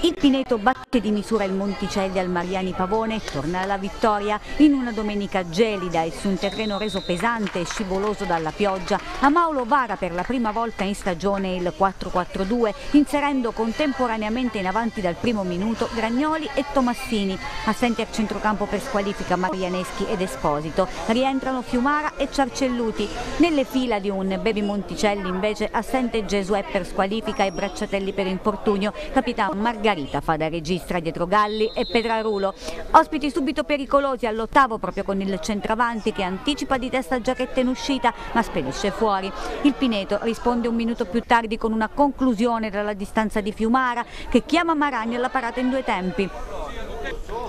S5: Il Pineto batte di misura il Monticelli al Mariani Pavone, torna alla vittoria in una domenica gelida e su un terreno reso pesante e scivoloso dalla pioggia. A Maolo vara per la prima volta in stagione il 4-4-2, inserendo contemporaneamente in avanti dal primo minuto Gragnoli e Tomassini. Assenti al centrocampo per squalifica Marianeschi ed Esposito. Rientrano Fiumara e Ciarcelluti. Nelle fila di un Bevi Monticelli invece assente Gesuè per squalifica e Bracciatelli per infortunio, capitano Margherita Margherita fa da registra dietro Galli e Pedrarulo. Ospiti subito pericolosi all'ottavo proprio con il centravanti che anticipa di testa Giacchetta in uscita ma spedisce fuori. Il Pineto risponde un minuto più tardi con una conclusione dalla distanza di Fiumara che chiama Maragno alla parata in due tempi.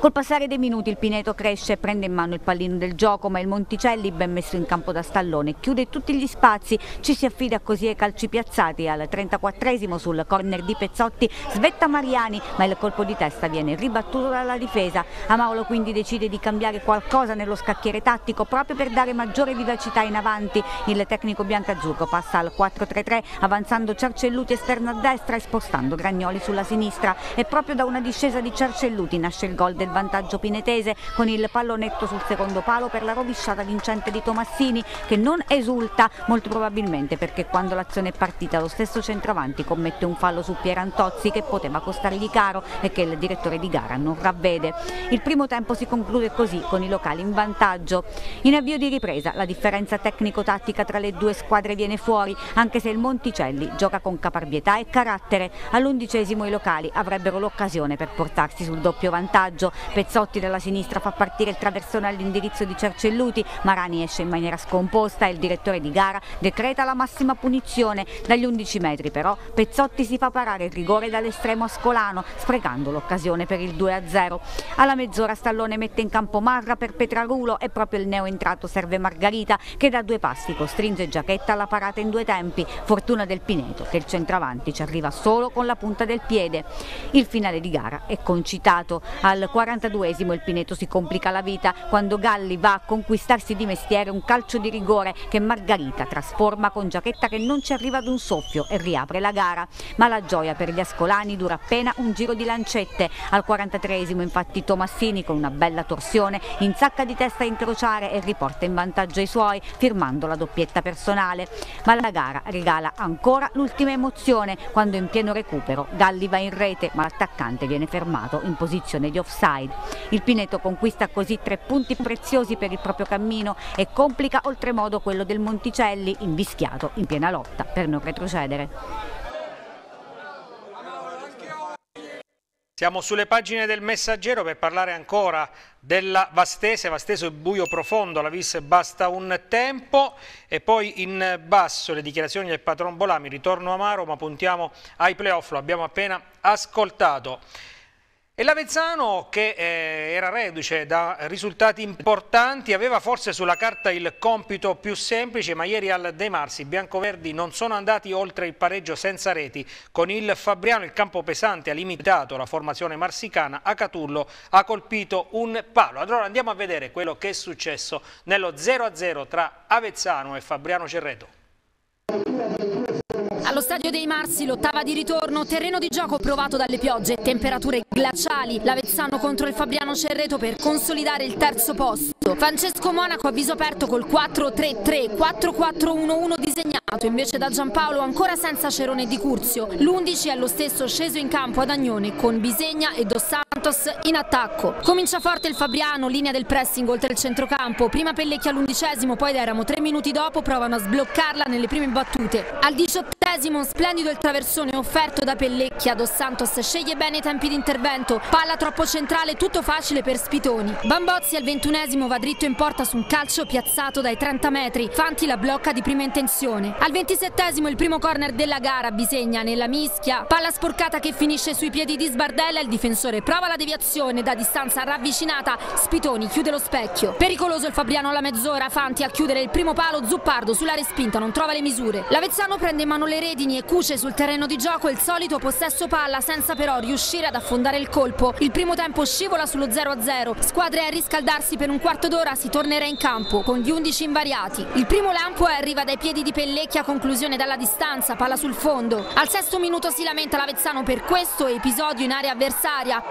S5: Col passare dei minuti il Pineto cresce e prende in mano il pallino del gioco, ma il Monticelli, ben messo in campo da stallone, chiude tutti gli spazi, ci si affida così ai calci piazzati. Al 34esimo sul corner di Pezzotti svetta Mariani, ma il colpo di testa viene ribattuto dalla difesa. Amaolo quindi decide di cambiare qualcosa nello scacchiere tattico proprio per dare maggiore vivacità in avanti. Il tecnico biancazzurro passa al 4-3-3 avanzando Cercelluti esterno a destra e spostando Gragnoli sulla sinistra. E proprio da una discesa di Cercelluti nasce il il gol del vantaggio pinetese con il pallonetto sul secondo palo per la rovesciata vincente di Tomassini che non esulta molto probabilmente perché quando l'azione è partita lo stesso centravanti commette un fallo su Pierantozzi che poteva costargli caro e che il direttore di gara non ravvede. Il primo tempo si conclude così con i locali in vantaggio. In avvio di ripresa la differenza tecnico-tattica tra le due squadre viene fuori anche se il Monticelli gioca con caparbietà e carattere. All'undicesimo i locali avrebbero l'occasione per portarsi sul doppio vantaggio vantaggio. Pezzotti dalla sinistra fa partire il traversone all'indirizzo di Cercelluti, Marani esce in maniera scomposta e il direttore di gara decreta la massima punizione. Dagli 11 metri però Pezzotti si fa parare il rigore dall'estremo ascolano, sprecando l'occasione per il 2-0. Alla mezz'ora Stallone mette in campo Marra per Petrarulo e proprio il neo entrato serve Margarita che da due passi costringe Giachetta alla parata in due tempi. Fortuna del Pineto che il centravanti ci arriva solo con la punta del piede. Il finale di gara è concitato. Al 42esimo il Pineto si complica la vita quando Galli va a conquistarsi di mestiere un calcio di rigore che Margarita trasforma con giacchetta che non ci arriva ad un soffio e riapre la gara. Ma la gioia per gli ascolani dura appena un giro di lancette. Al 43esimo infatti Tomassini con una bella torsione insacca di testa a incrociare e riporta in vantaggio i suoi firmando la doppietta personale. Ma la gara regala ancora l'ultima emozione quando in pieno recupero Galli va in rete ma l'attaccante viene fermato in posizione di offside. Il Pineto conquista così tre punti preziosi per il proprio cammino e complica oltremodo quello del Monticelli, invischiato in piena lotta per non retrocedere.
S1: Siamo sulle pagine del Messaggero per parlare ancora della Vastese, Vastese buio profondo, la vis basta un tempo e poi in basso le dichiarazioni del patron Bolami, ritorno amaro ma puntiamo ai playoff, lo abbiamo appena ascoltato. E l'Avezzano, che eh, era reduce da risultati importanti, aveva forse sulla carta il compito più semplice, ma ieri al De Marsi i biancoverdi non sono andati oltre il pareggio senza reti. Con il Fabriano il campo pesante ha limitato la formazione marsicana, a Catullo ha colpito un palo. Allora andiamo a vedere quello che è successo nello 0-0 tra Avezzano e Fabriano Cerreto.
S6: Allo stadio dei Marsi, l'ottava di ritorno, terreno di gioco provato dalle piogge, temperature glaciali, l'Avezzano contro il Fabriano Cerreto per consolidare il terzo posto. Francesco Monaco a viso aperto col 4-3-3, 4-4-1-1 di disegnato invece da Giampaolo ancora senza Cerone di Curzio. L'11 è lo stesso sceso in campo ad Agnone con Bisegna e Dos Santos in attacco. Comincia forte il Fabriano, linea del pressing oltre il centrocampo. Prima Pellecchia all'undicesimo, poi D'Eramo. Tre minuti dopo provano a sbloccarla nelle prime battute. Al diciottesimo splendido il traversone offerto da Pellecchia. Dos Santos sceglie bene i tempi di intervento. Palla troppo centrale, tutto facile per Spitoni. Bambozzi al ventunesimo va dritto in porta su un calcio piazzato dai 30 metri. Fanti la blocca di prima intenzione punizione. Al ventisettesimo il primo corner della gara, Bisegna nella mischia, palla sporcata che finisce sui piedi di Sbardella, il difensore prova la deviazione da distanza ravvicinata, Spitoni chiude lo specchio. Pericoloso il Fabriano alla mezz'ora, Fanti a chiudere il primo palo, Zuppardo sulla respinta non trova le misure. L'Avezzano prende in mano le redini e cuce sul terreno di gioco il solito possesso palla senza però riuscire ad affondare il colpo. Il primo tempo scivola sullo 0-0, squadre a riscaldarsi per un quarto d'ora si tornerà in campo con gli 11 invariati. Il primo lampo arriva dai piedi di di Pellecchia, conclusione dalla distanza, palla sul fondo. Al sesto minuto si lamenta l'Avezzano per questo episodio in area avversaria.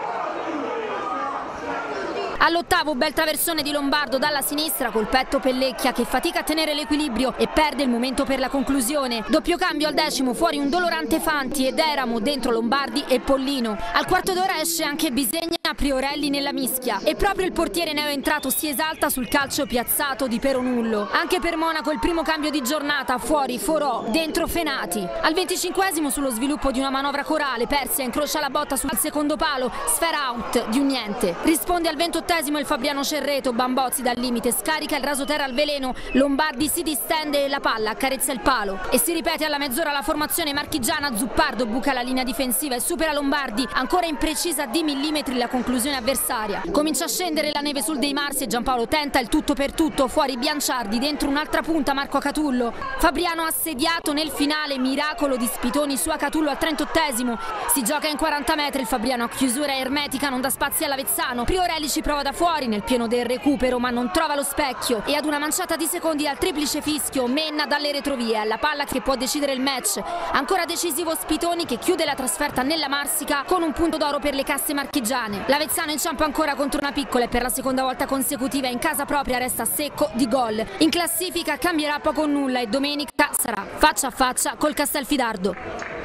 S6: All'ottavo bel traversone di Lombardo dalla sinistra col petto Pellecchia che fatica a tenere l'equilibrio e perde il momento per la conclusione. Doppio cambio al decimo fuori un dolorante Fanti ed Eramo dentro Lombardi e Pollino. Al quarto d'ora esce anche Bisegna Priorelli nella mischia e proprio il portiere neoentrato si esalta sul calcio piazzato di Peronullo. Anche per Monaco il primo cambio di giornata fuori Forò, dentro Fenati. Al venticinquesimo sullo sviluppo di una manovra corale Persia incrocia la botta sul secondo palo, sfera out di un niente. Risponde al 28 48 il Fabiano Cerreto, Bambozzi dal limite, scarica il raso terra al veleno, Lombardi si distende e la palla, accarezza il palo e si ripete alla mezz'ora la formazione marchigiana, Zuppardo buca la linea difensiva e supera Lombardi, ancora imprecisa di millimetri la conclusione avversaria. Comincia a scendere la neve sul dei Marsi e Giampaolo tenta il tutto per tutto, fuori Bianciardi, dentro un'altra punta Marco Acatullo. Fabriano assediato nel finale, miracolo di Spitoni su Acatullo al 38esimo, si gioca in 40 metri, il Fabriano a chiusura ermetica non dà spazi all'Avezzano, Priorelli ci prova prova da fuori nel pieno del recupero ma non trova lo specchio e ad una manciata di secondi dal triplice fischio Menna dalle retrovie alla palla che può decidere il match. Ancora decisivo Spitoni che chiude la trasferta nella Marsica con un punto d'oro per le casse marchigiane. L'Avezzano inciampa ancora contro una piccola e per la seconda volta consecutiva in casa propria resta secco di gol. In classifica cambierà poco o nulla e domenica sarà faccia a faccia col Castelfidardo.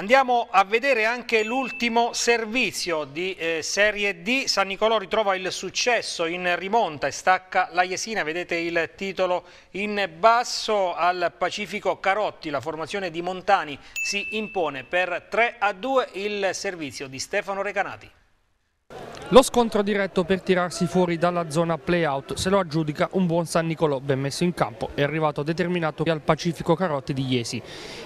S1: Andiamo a vedere anche l'ultimo servizio di eh, Serie D. San Nicolò ritrova il successo in rimonta e stacca la Jesina. Vedete il titolo in basso al Pacifico Carotti. La formazione di Montani si impone per 3 a 2 il servizio di Stefano Recanati.
S7: Lo scontro diretto per tirarsi fuori dalla zona play-out se lo aggiudica un buon San Nicolò ben messo in campo e arrivato determinato al Pacifico Carotti di Iesi.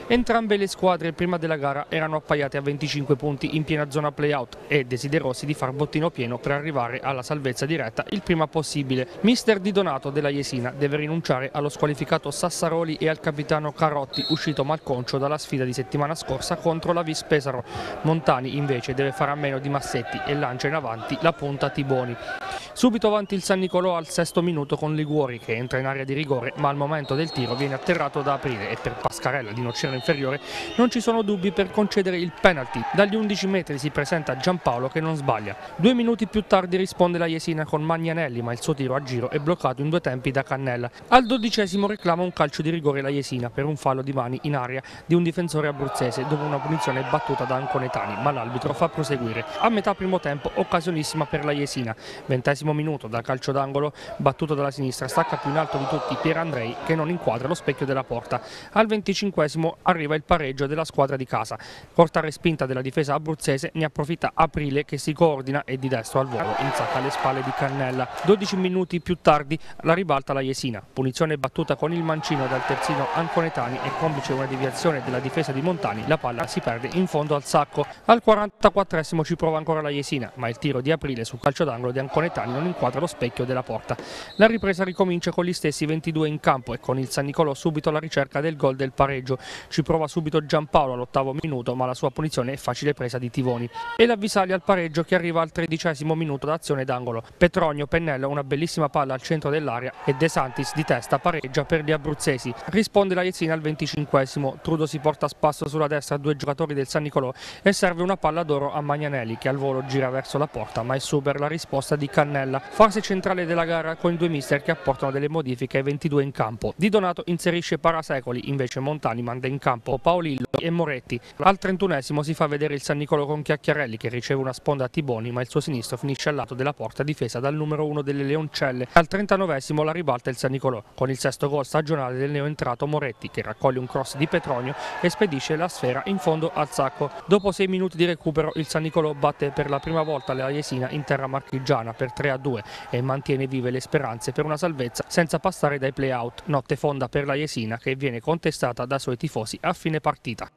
S7: Entrambe le squadre prima della gara erano appaiate a 25 punti in piena zona play-out e desiderosi di far bottino pieno per arrivare alla salvezza diretta il prima possibile. Mister Di Donato della Iesina deve rinunciare allo squalificato Sassaroli e al capitano Carotti uscito malconcio dalla sfida di settimana scorsa contro la Vis Pesaro. Montani invece deve fare a meno di Massetti e Lancia in avanti la punta Tiboni. Subito avanti il San Nicolò al sesto minuto con Liguori che entra in area di rigore ma al momento del tiro viene atterrato da Aprile e per Pascarella di Nocera Inferiore non ci sono dubbi per concedere il penalty. Dagli 11 metri si presenta Giampaolo che non sbaglia. Due minuti più tardi risponde la Jesina con Magnanelli ma il suo tiro a giro è bloccato in due tempi da Cannella. Al dodicesimo reclama un calcio di rigore la Jesina per un fallo di mani in area di un difensore abruzzese dopo una punizione battuta da Anconetani ma l'arbitro fa proseguire. A metà primo tempo occasionissima per la Jesina. Ventesimo minuto da calcio d'angolo battuto dalla sinistra, stacca più in alto di tutti Pier Andrei che non inquadra lo specchio della porta. Al venticinquesimo arriva il pareggio della squadra di casa. Corta respinta della difesa abruzzese ne approfitta Aprile che si coordina e di destro al volo inzacca alle spalle di Cannella. 12 minuti più tardi la ribalta la Jesina. Punizione battuta con il mancino dal terzino Anconetani e complice una deviazione della difesa di Montani la palla si perde in fondo al sacco. Al 44 ci prova ancora la Jesina ma il il tiro di aprile sul calcio d'angolo di Anconetani non inquadra lo specchio della porta. La ripresa ricomincia con gli stessi 22 in campo e con il San Nicolò subito alla ricerca del gol del pareggio. Ci prova subito Giampaolo all'ottavo minuto ma la sua punizione è facile presa di Tivoni. E l'avvisaria al pareggio che arriva al tredicesimo minuto d'azione d'angolo. Petronio Pennello una bellissima palla al centro dell'area e De Santis di testa pareggia per gli abruzzesi. Risponde la Jezzina al 25 Trudo si porta a spasso sulla destra due giocatori del San Nicolò e serve una palla d'oro a Magnanelli che al volo gira verso la la porta ma è sober la risposta di Cannella. Fase centrale della gara con i due mister che apportano delle modifiche ai 22 in campo. Di Donato inserisce Parasecoli, invece Montani manda in campo Paolillo e Moretti. Al 31esimo si fa vedere il San Nicolo con Chiacchiarelli che riceve una sponda a Tiboni ma il suo sinistro finisce al lato della porta difesa dal numero 1 delle Leoncelle. Al 39esimo la ribalta il San Nicolò con il sesto gol stagionale del neoentrato Moretti che raccoglie un cross di Petronio e spedisce la sfera in fondo al sacco. Dopo 6 minuti di recupero il San Nicolò batte per la prima volta alla Jesina in terra marchigiana per 3 a 2 e mantiene vive le speranze per una salvezza senza passare dai playout. Notte fonda per la Jesina che viene contestata da suoi tifosi a fine partita.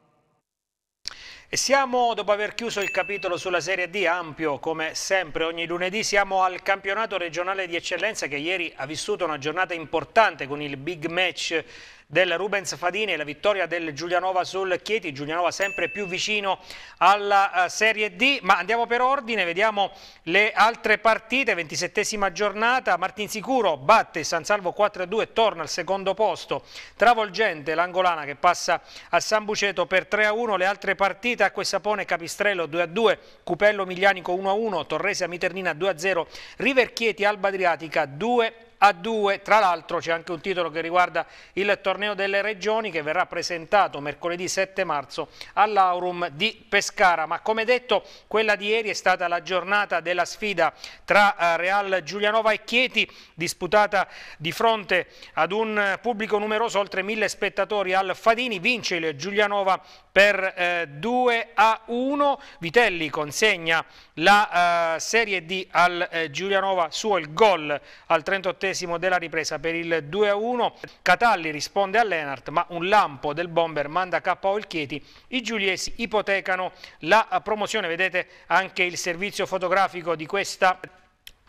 S1: E siamo, dopo aver chiuso il capitolo sulla Serie D ampio, come sempre ogni lunedì, siamo al campionato regionale di eccellenza che ieri ha vissuto una giornata importante con il big match del Rubens Fadini e la vittoria del Giulianova sul Chieti, Giulianova sempre più vicino alla eh, Serie D, ma andiamo per ordine, vediamo le altre partite, 27esima giornata, Martin Sicuro batte San Salvo 4-2, torna al secondo posto, travolgente l'Angolana che passa a San Buceto per 3-1, le altre partite a Sapone Capistrello 2-2, Cupello Miglianico 1-1, Torrese Miternina 2-0, River Chieti Alba Adriatica 2-1 a 2. Tra l'altro c'è anche un titolo che riguarda il torneo delle regioni che verrà presentato mercoledì 7 marzo all'Aurum di Pescara. Ma come detto quella di ieri è stata la giornata della sfida tra eh, Real Giulianova e Chieti disputata di fronte ad un eh, pubblico numeroso oltre mille spettatori al Fadini. Vince il Giulianova per eh, 2 a 1. Vitelli consegna la eh, Serie D al eh, Giulianova, suo il gol al 38 48 della ripresa per il 2-1 Catalli risponde a Lenart ma un lampo del bomber manda KO il Chieti i giuliesi ipotecano la promozione vedete anche il servizio fotografico di questa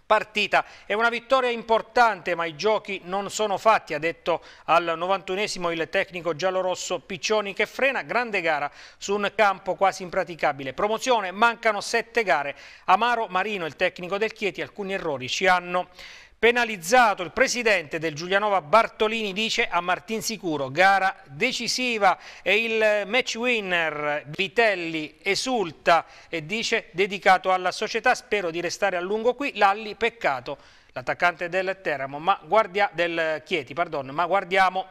S1: partita. È una vittoria importante ma i giochi non sono fatti, ha detto al 91esimo il tecnico giallorosso Piccioni che frena grande gara su un campo quasi impraticabile. Promozione, mancano sette gare. Amaro Marino, il tecnico del Chieti, alcuni errori ci hanno Penalizzato il presidente del Giulianova Bartolini dice a Martin Sicuro, gara decisiva e il match winner Vitelli esulta e dice dedicato alla società, spero di restare a lungo qui, Lalli peccato l'attaccante del Teramo, ma, guardia, del Chieti, pardon, ma guardiamo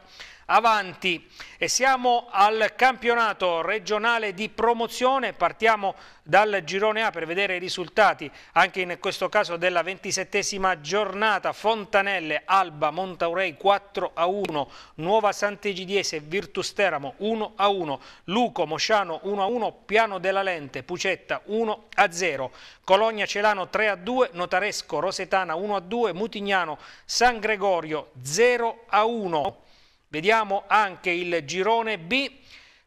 S1: avanti e siamo al campionato regionale di promozione, partiamo dal girone A per vedere i risultati anche in questo caso della ventisettesima giornata Fontanelle, Alba, Montaurei 4 a 1, Nuova Sant'Egidiese, Virtus Teramo 1 a 1, Luco, Mosciano 1 a 1, Piano della Lente, Pucetta 1 a 0, Cologna Celano 3 a 2, Notaresco, Rosetana 1 a 2, Mutignano, San Gregorio 0 a 1. Vediamo anche il girone B,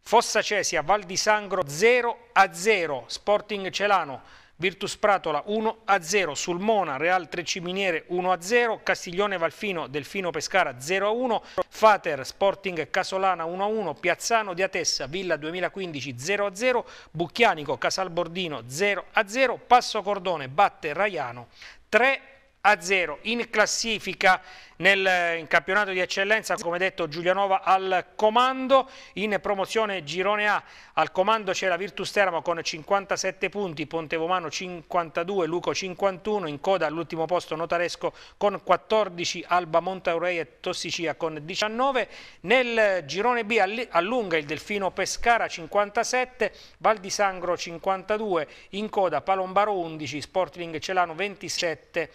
S1: Fossa Cesia, Val di Sangro 0 a 0, Sporting Celano, Virtus Pratola 1 a 0, Sulmona, Real Treciminiere 1 a 0, Castiglione Valfino, Delfino Pescara 0 a 1, Fater, Sporting Casolana 1 a 1, Piazzano Diatessa, Villa 2015 0 a 0, Bucchianico, Casalbordino 0 a 0, Passo Cordone batte Raiano 3 a 0. In classifica nel in campionato di eccellenza, come detto Giulianova al comando, in promozione Girone A al comando c'è la Virtus Teramo con 57 punti, Pontevomano 52, Luco 51, in coda all'ultimo posto Notaresco con 14, Alba Montaurei e Tossicia con 19, nel Girone B allunga il Delfino Pescara 57, Val di Sangro 52, in coda Palombaro 11, Sportling Celano 27,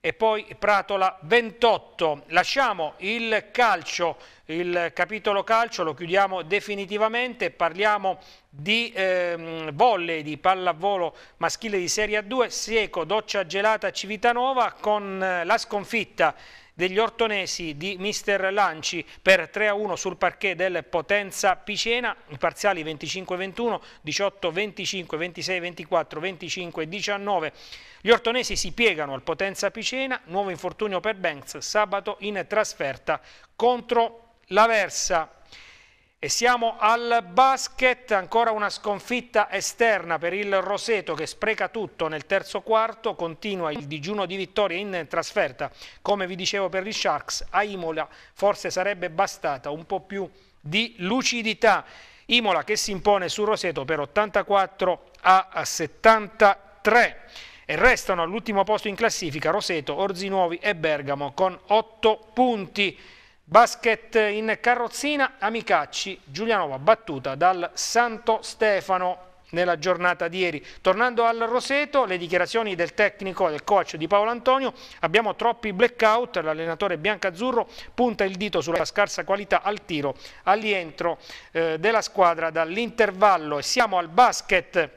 S1: e poi Pratola 28. Lasciamo il calcio, il capitolo calcio, lo chiudiamo definitivamente, parliamo di ehm, volley, di pallavolo maschile di Serie A2, Sieco, doccia gelata Civitanova con eh, la sconfitta degli ortonesi di mister Lanci per 3-1 sul parquet del Potenza Picena, i parziali 25-21, 18-25, 26-24, 25-19. Gli ortonesi si piegano al Potenza Picena, nuovo infortunio per Banks sabato in trasferta contro l'Aversa. E siamo al basket, ancora una sconfitta esterna per il Roseto che spreca tutto nel terzo quarto, continua il digiuno di vittoria in trasferta. Come vi dicevo per gli Sharks, a Imola forse sarebbe bastata un po' più di lucidità. Imola che si impone su Roseto per 84 a 73 e restano all'ultimo posto in classifica Roseto, Orzinuovi e Bergamo con 8 punti. Basket in carrozzina, Amicacci, Giulianova battuta dal Santo Stefano nella giornata di ieri. Tornando al Roseto, le dichiarazioni del tecnico e del coach di Paolo Antonio, abbiamo troppi blackout, l'allenatore biancazzurro punta il dito sulla scarsa qualità al tiro, all'entro eh, della squadra dall'intervallo e siamo al basket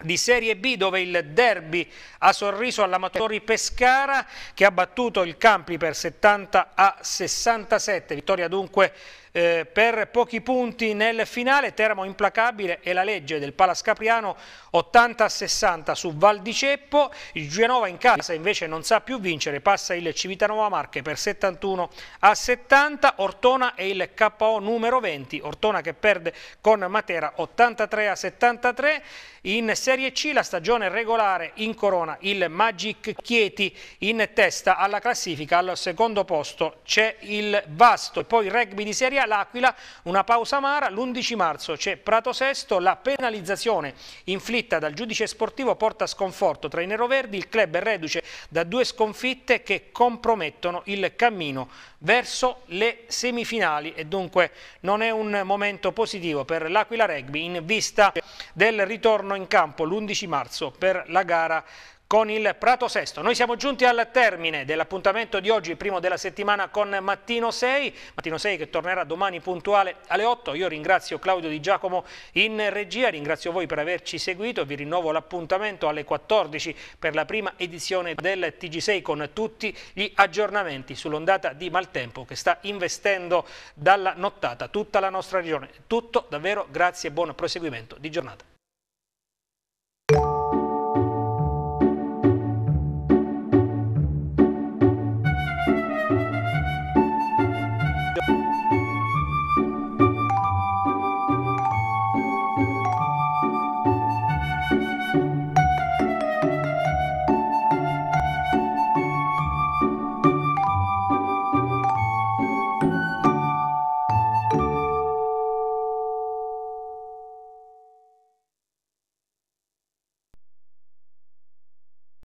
S1: di Serie B dove il derby ha sorriso all'Amatori Pescara che ha battuto il Campi per 70 a 67, vittoria dunque eh, per pochi punti nel finale, Teramo implacabile e la legge del Palas Capriano 80-60 su Valdiceppo, il Gianova in casa invece non sa più vincere, passa il Civitanova Marche per 71 a 70, Ortona e il KO numero 20, Ortona che perde con Matera 83 a 73, in Serie C la stagione regolare in corona il Magic Chieti in testa alla classifica, al secondo posto c'è il Vasto e poi il rugby di Serie A l'Aquila, una pausa amara, l'11 marzo c'è Prato Sesto, la penalizzazione inflitta dal giudice sportivo porta sconforto tra i neroverdi, il club è reduce da due sconfitte che compromettono il cammino verso le semifinali e dunque non è un momento positivo per l'Aquila Rugby in vista del ritorno in campo l'11 marzo per la gara con il Prato Sesto. Noi siamo giunti al termine dell'appuntamento di oggi, primo della settimana con Mattino 6, Mattino 6 che tornerà domani puntuale alle 8. Io ringrazio Claudio Di Giacomo in regia, ringrazio voi per averci seguito, vi rinnovo l'appuntamento alle 14 per la prima edizione del TG6 con tutti gli aggiornamenti sull'ondata di maltempo che sta investendo dalla nottata tutta la nostra regione. Tutto davvero grazie e buon proseguimento di giornata.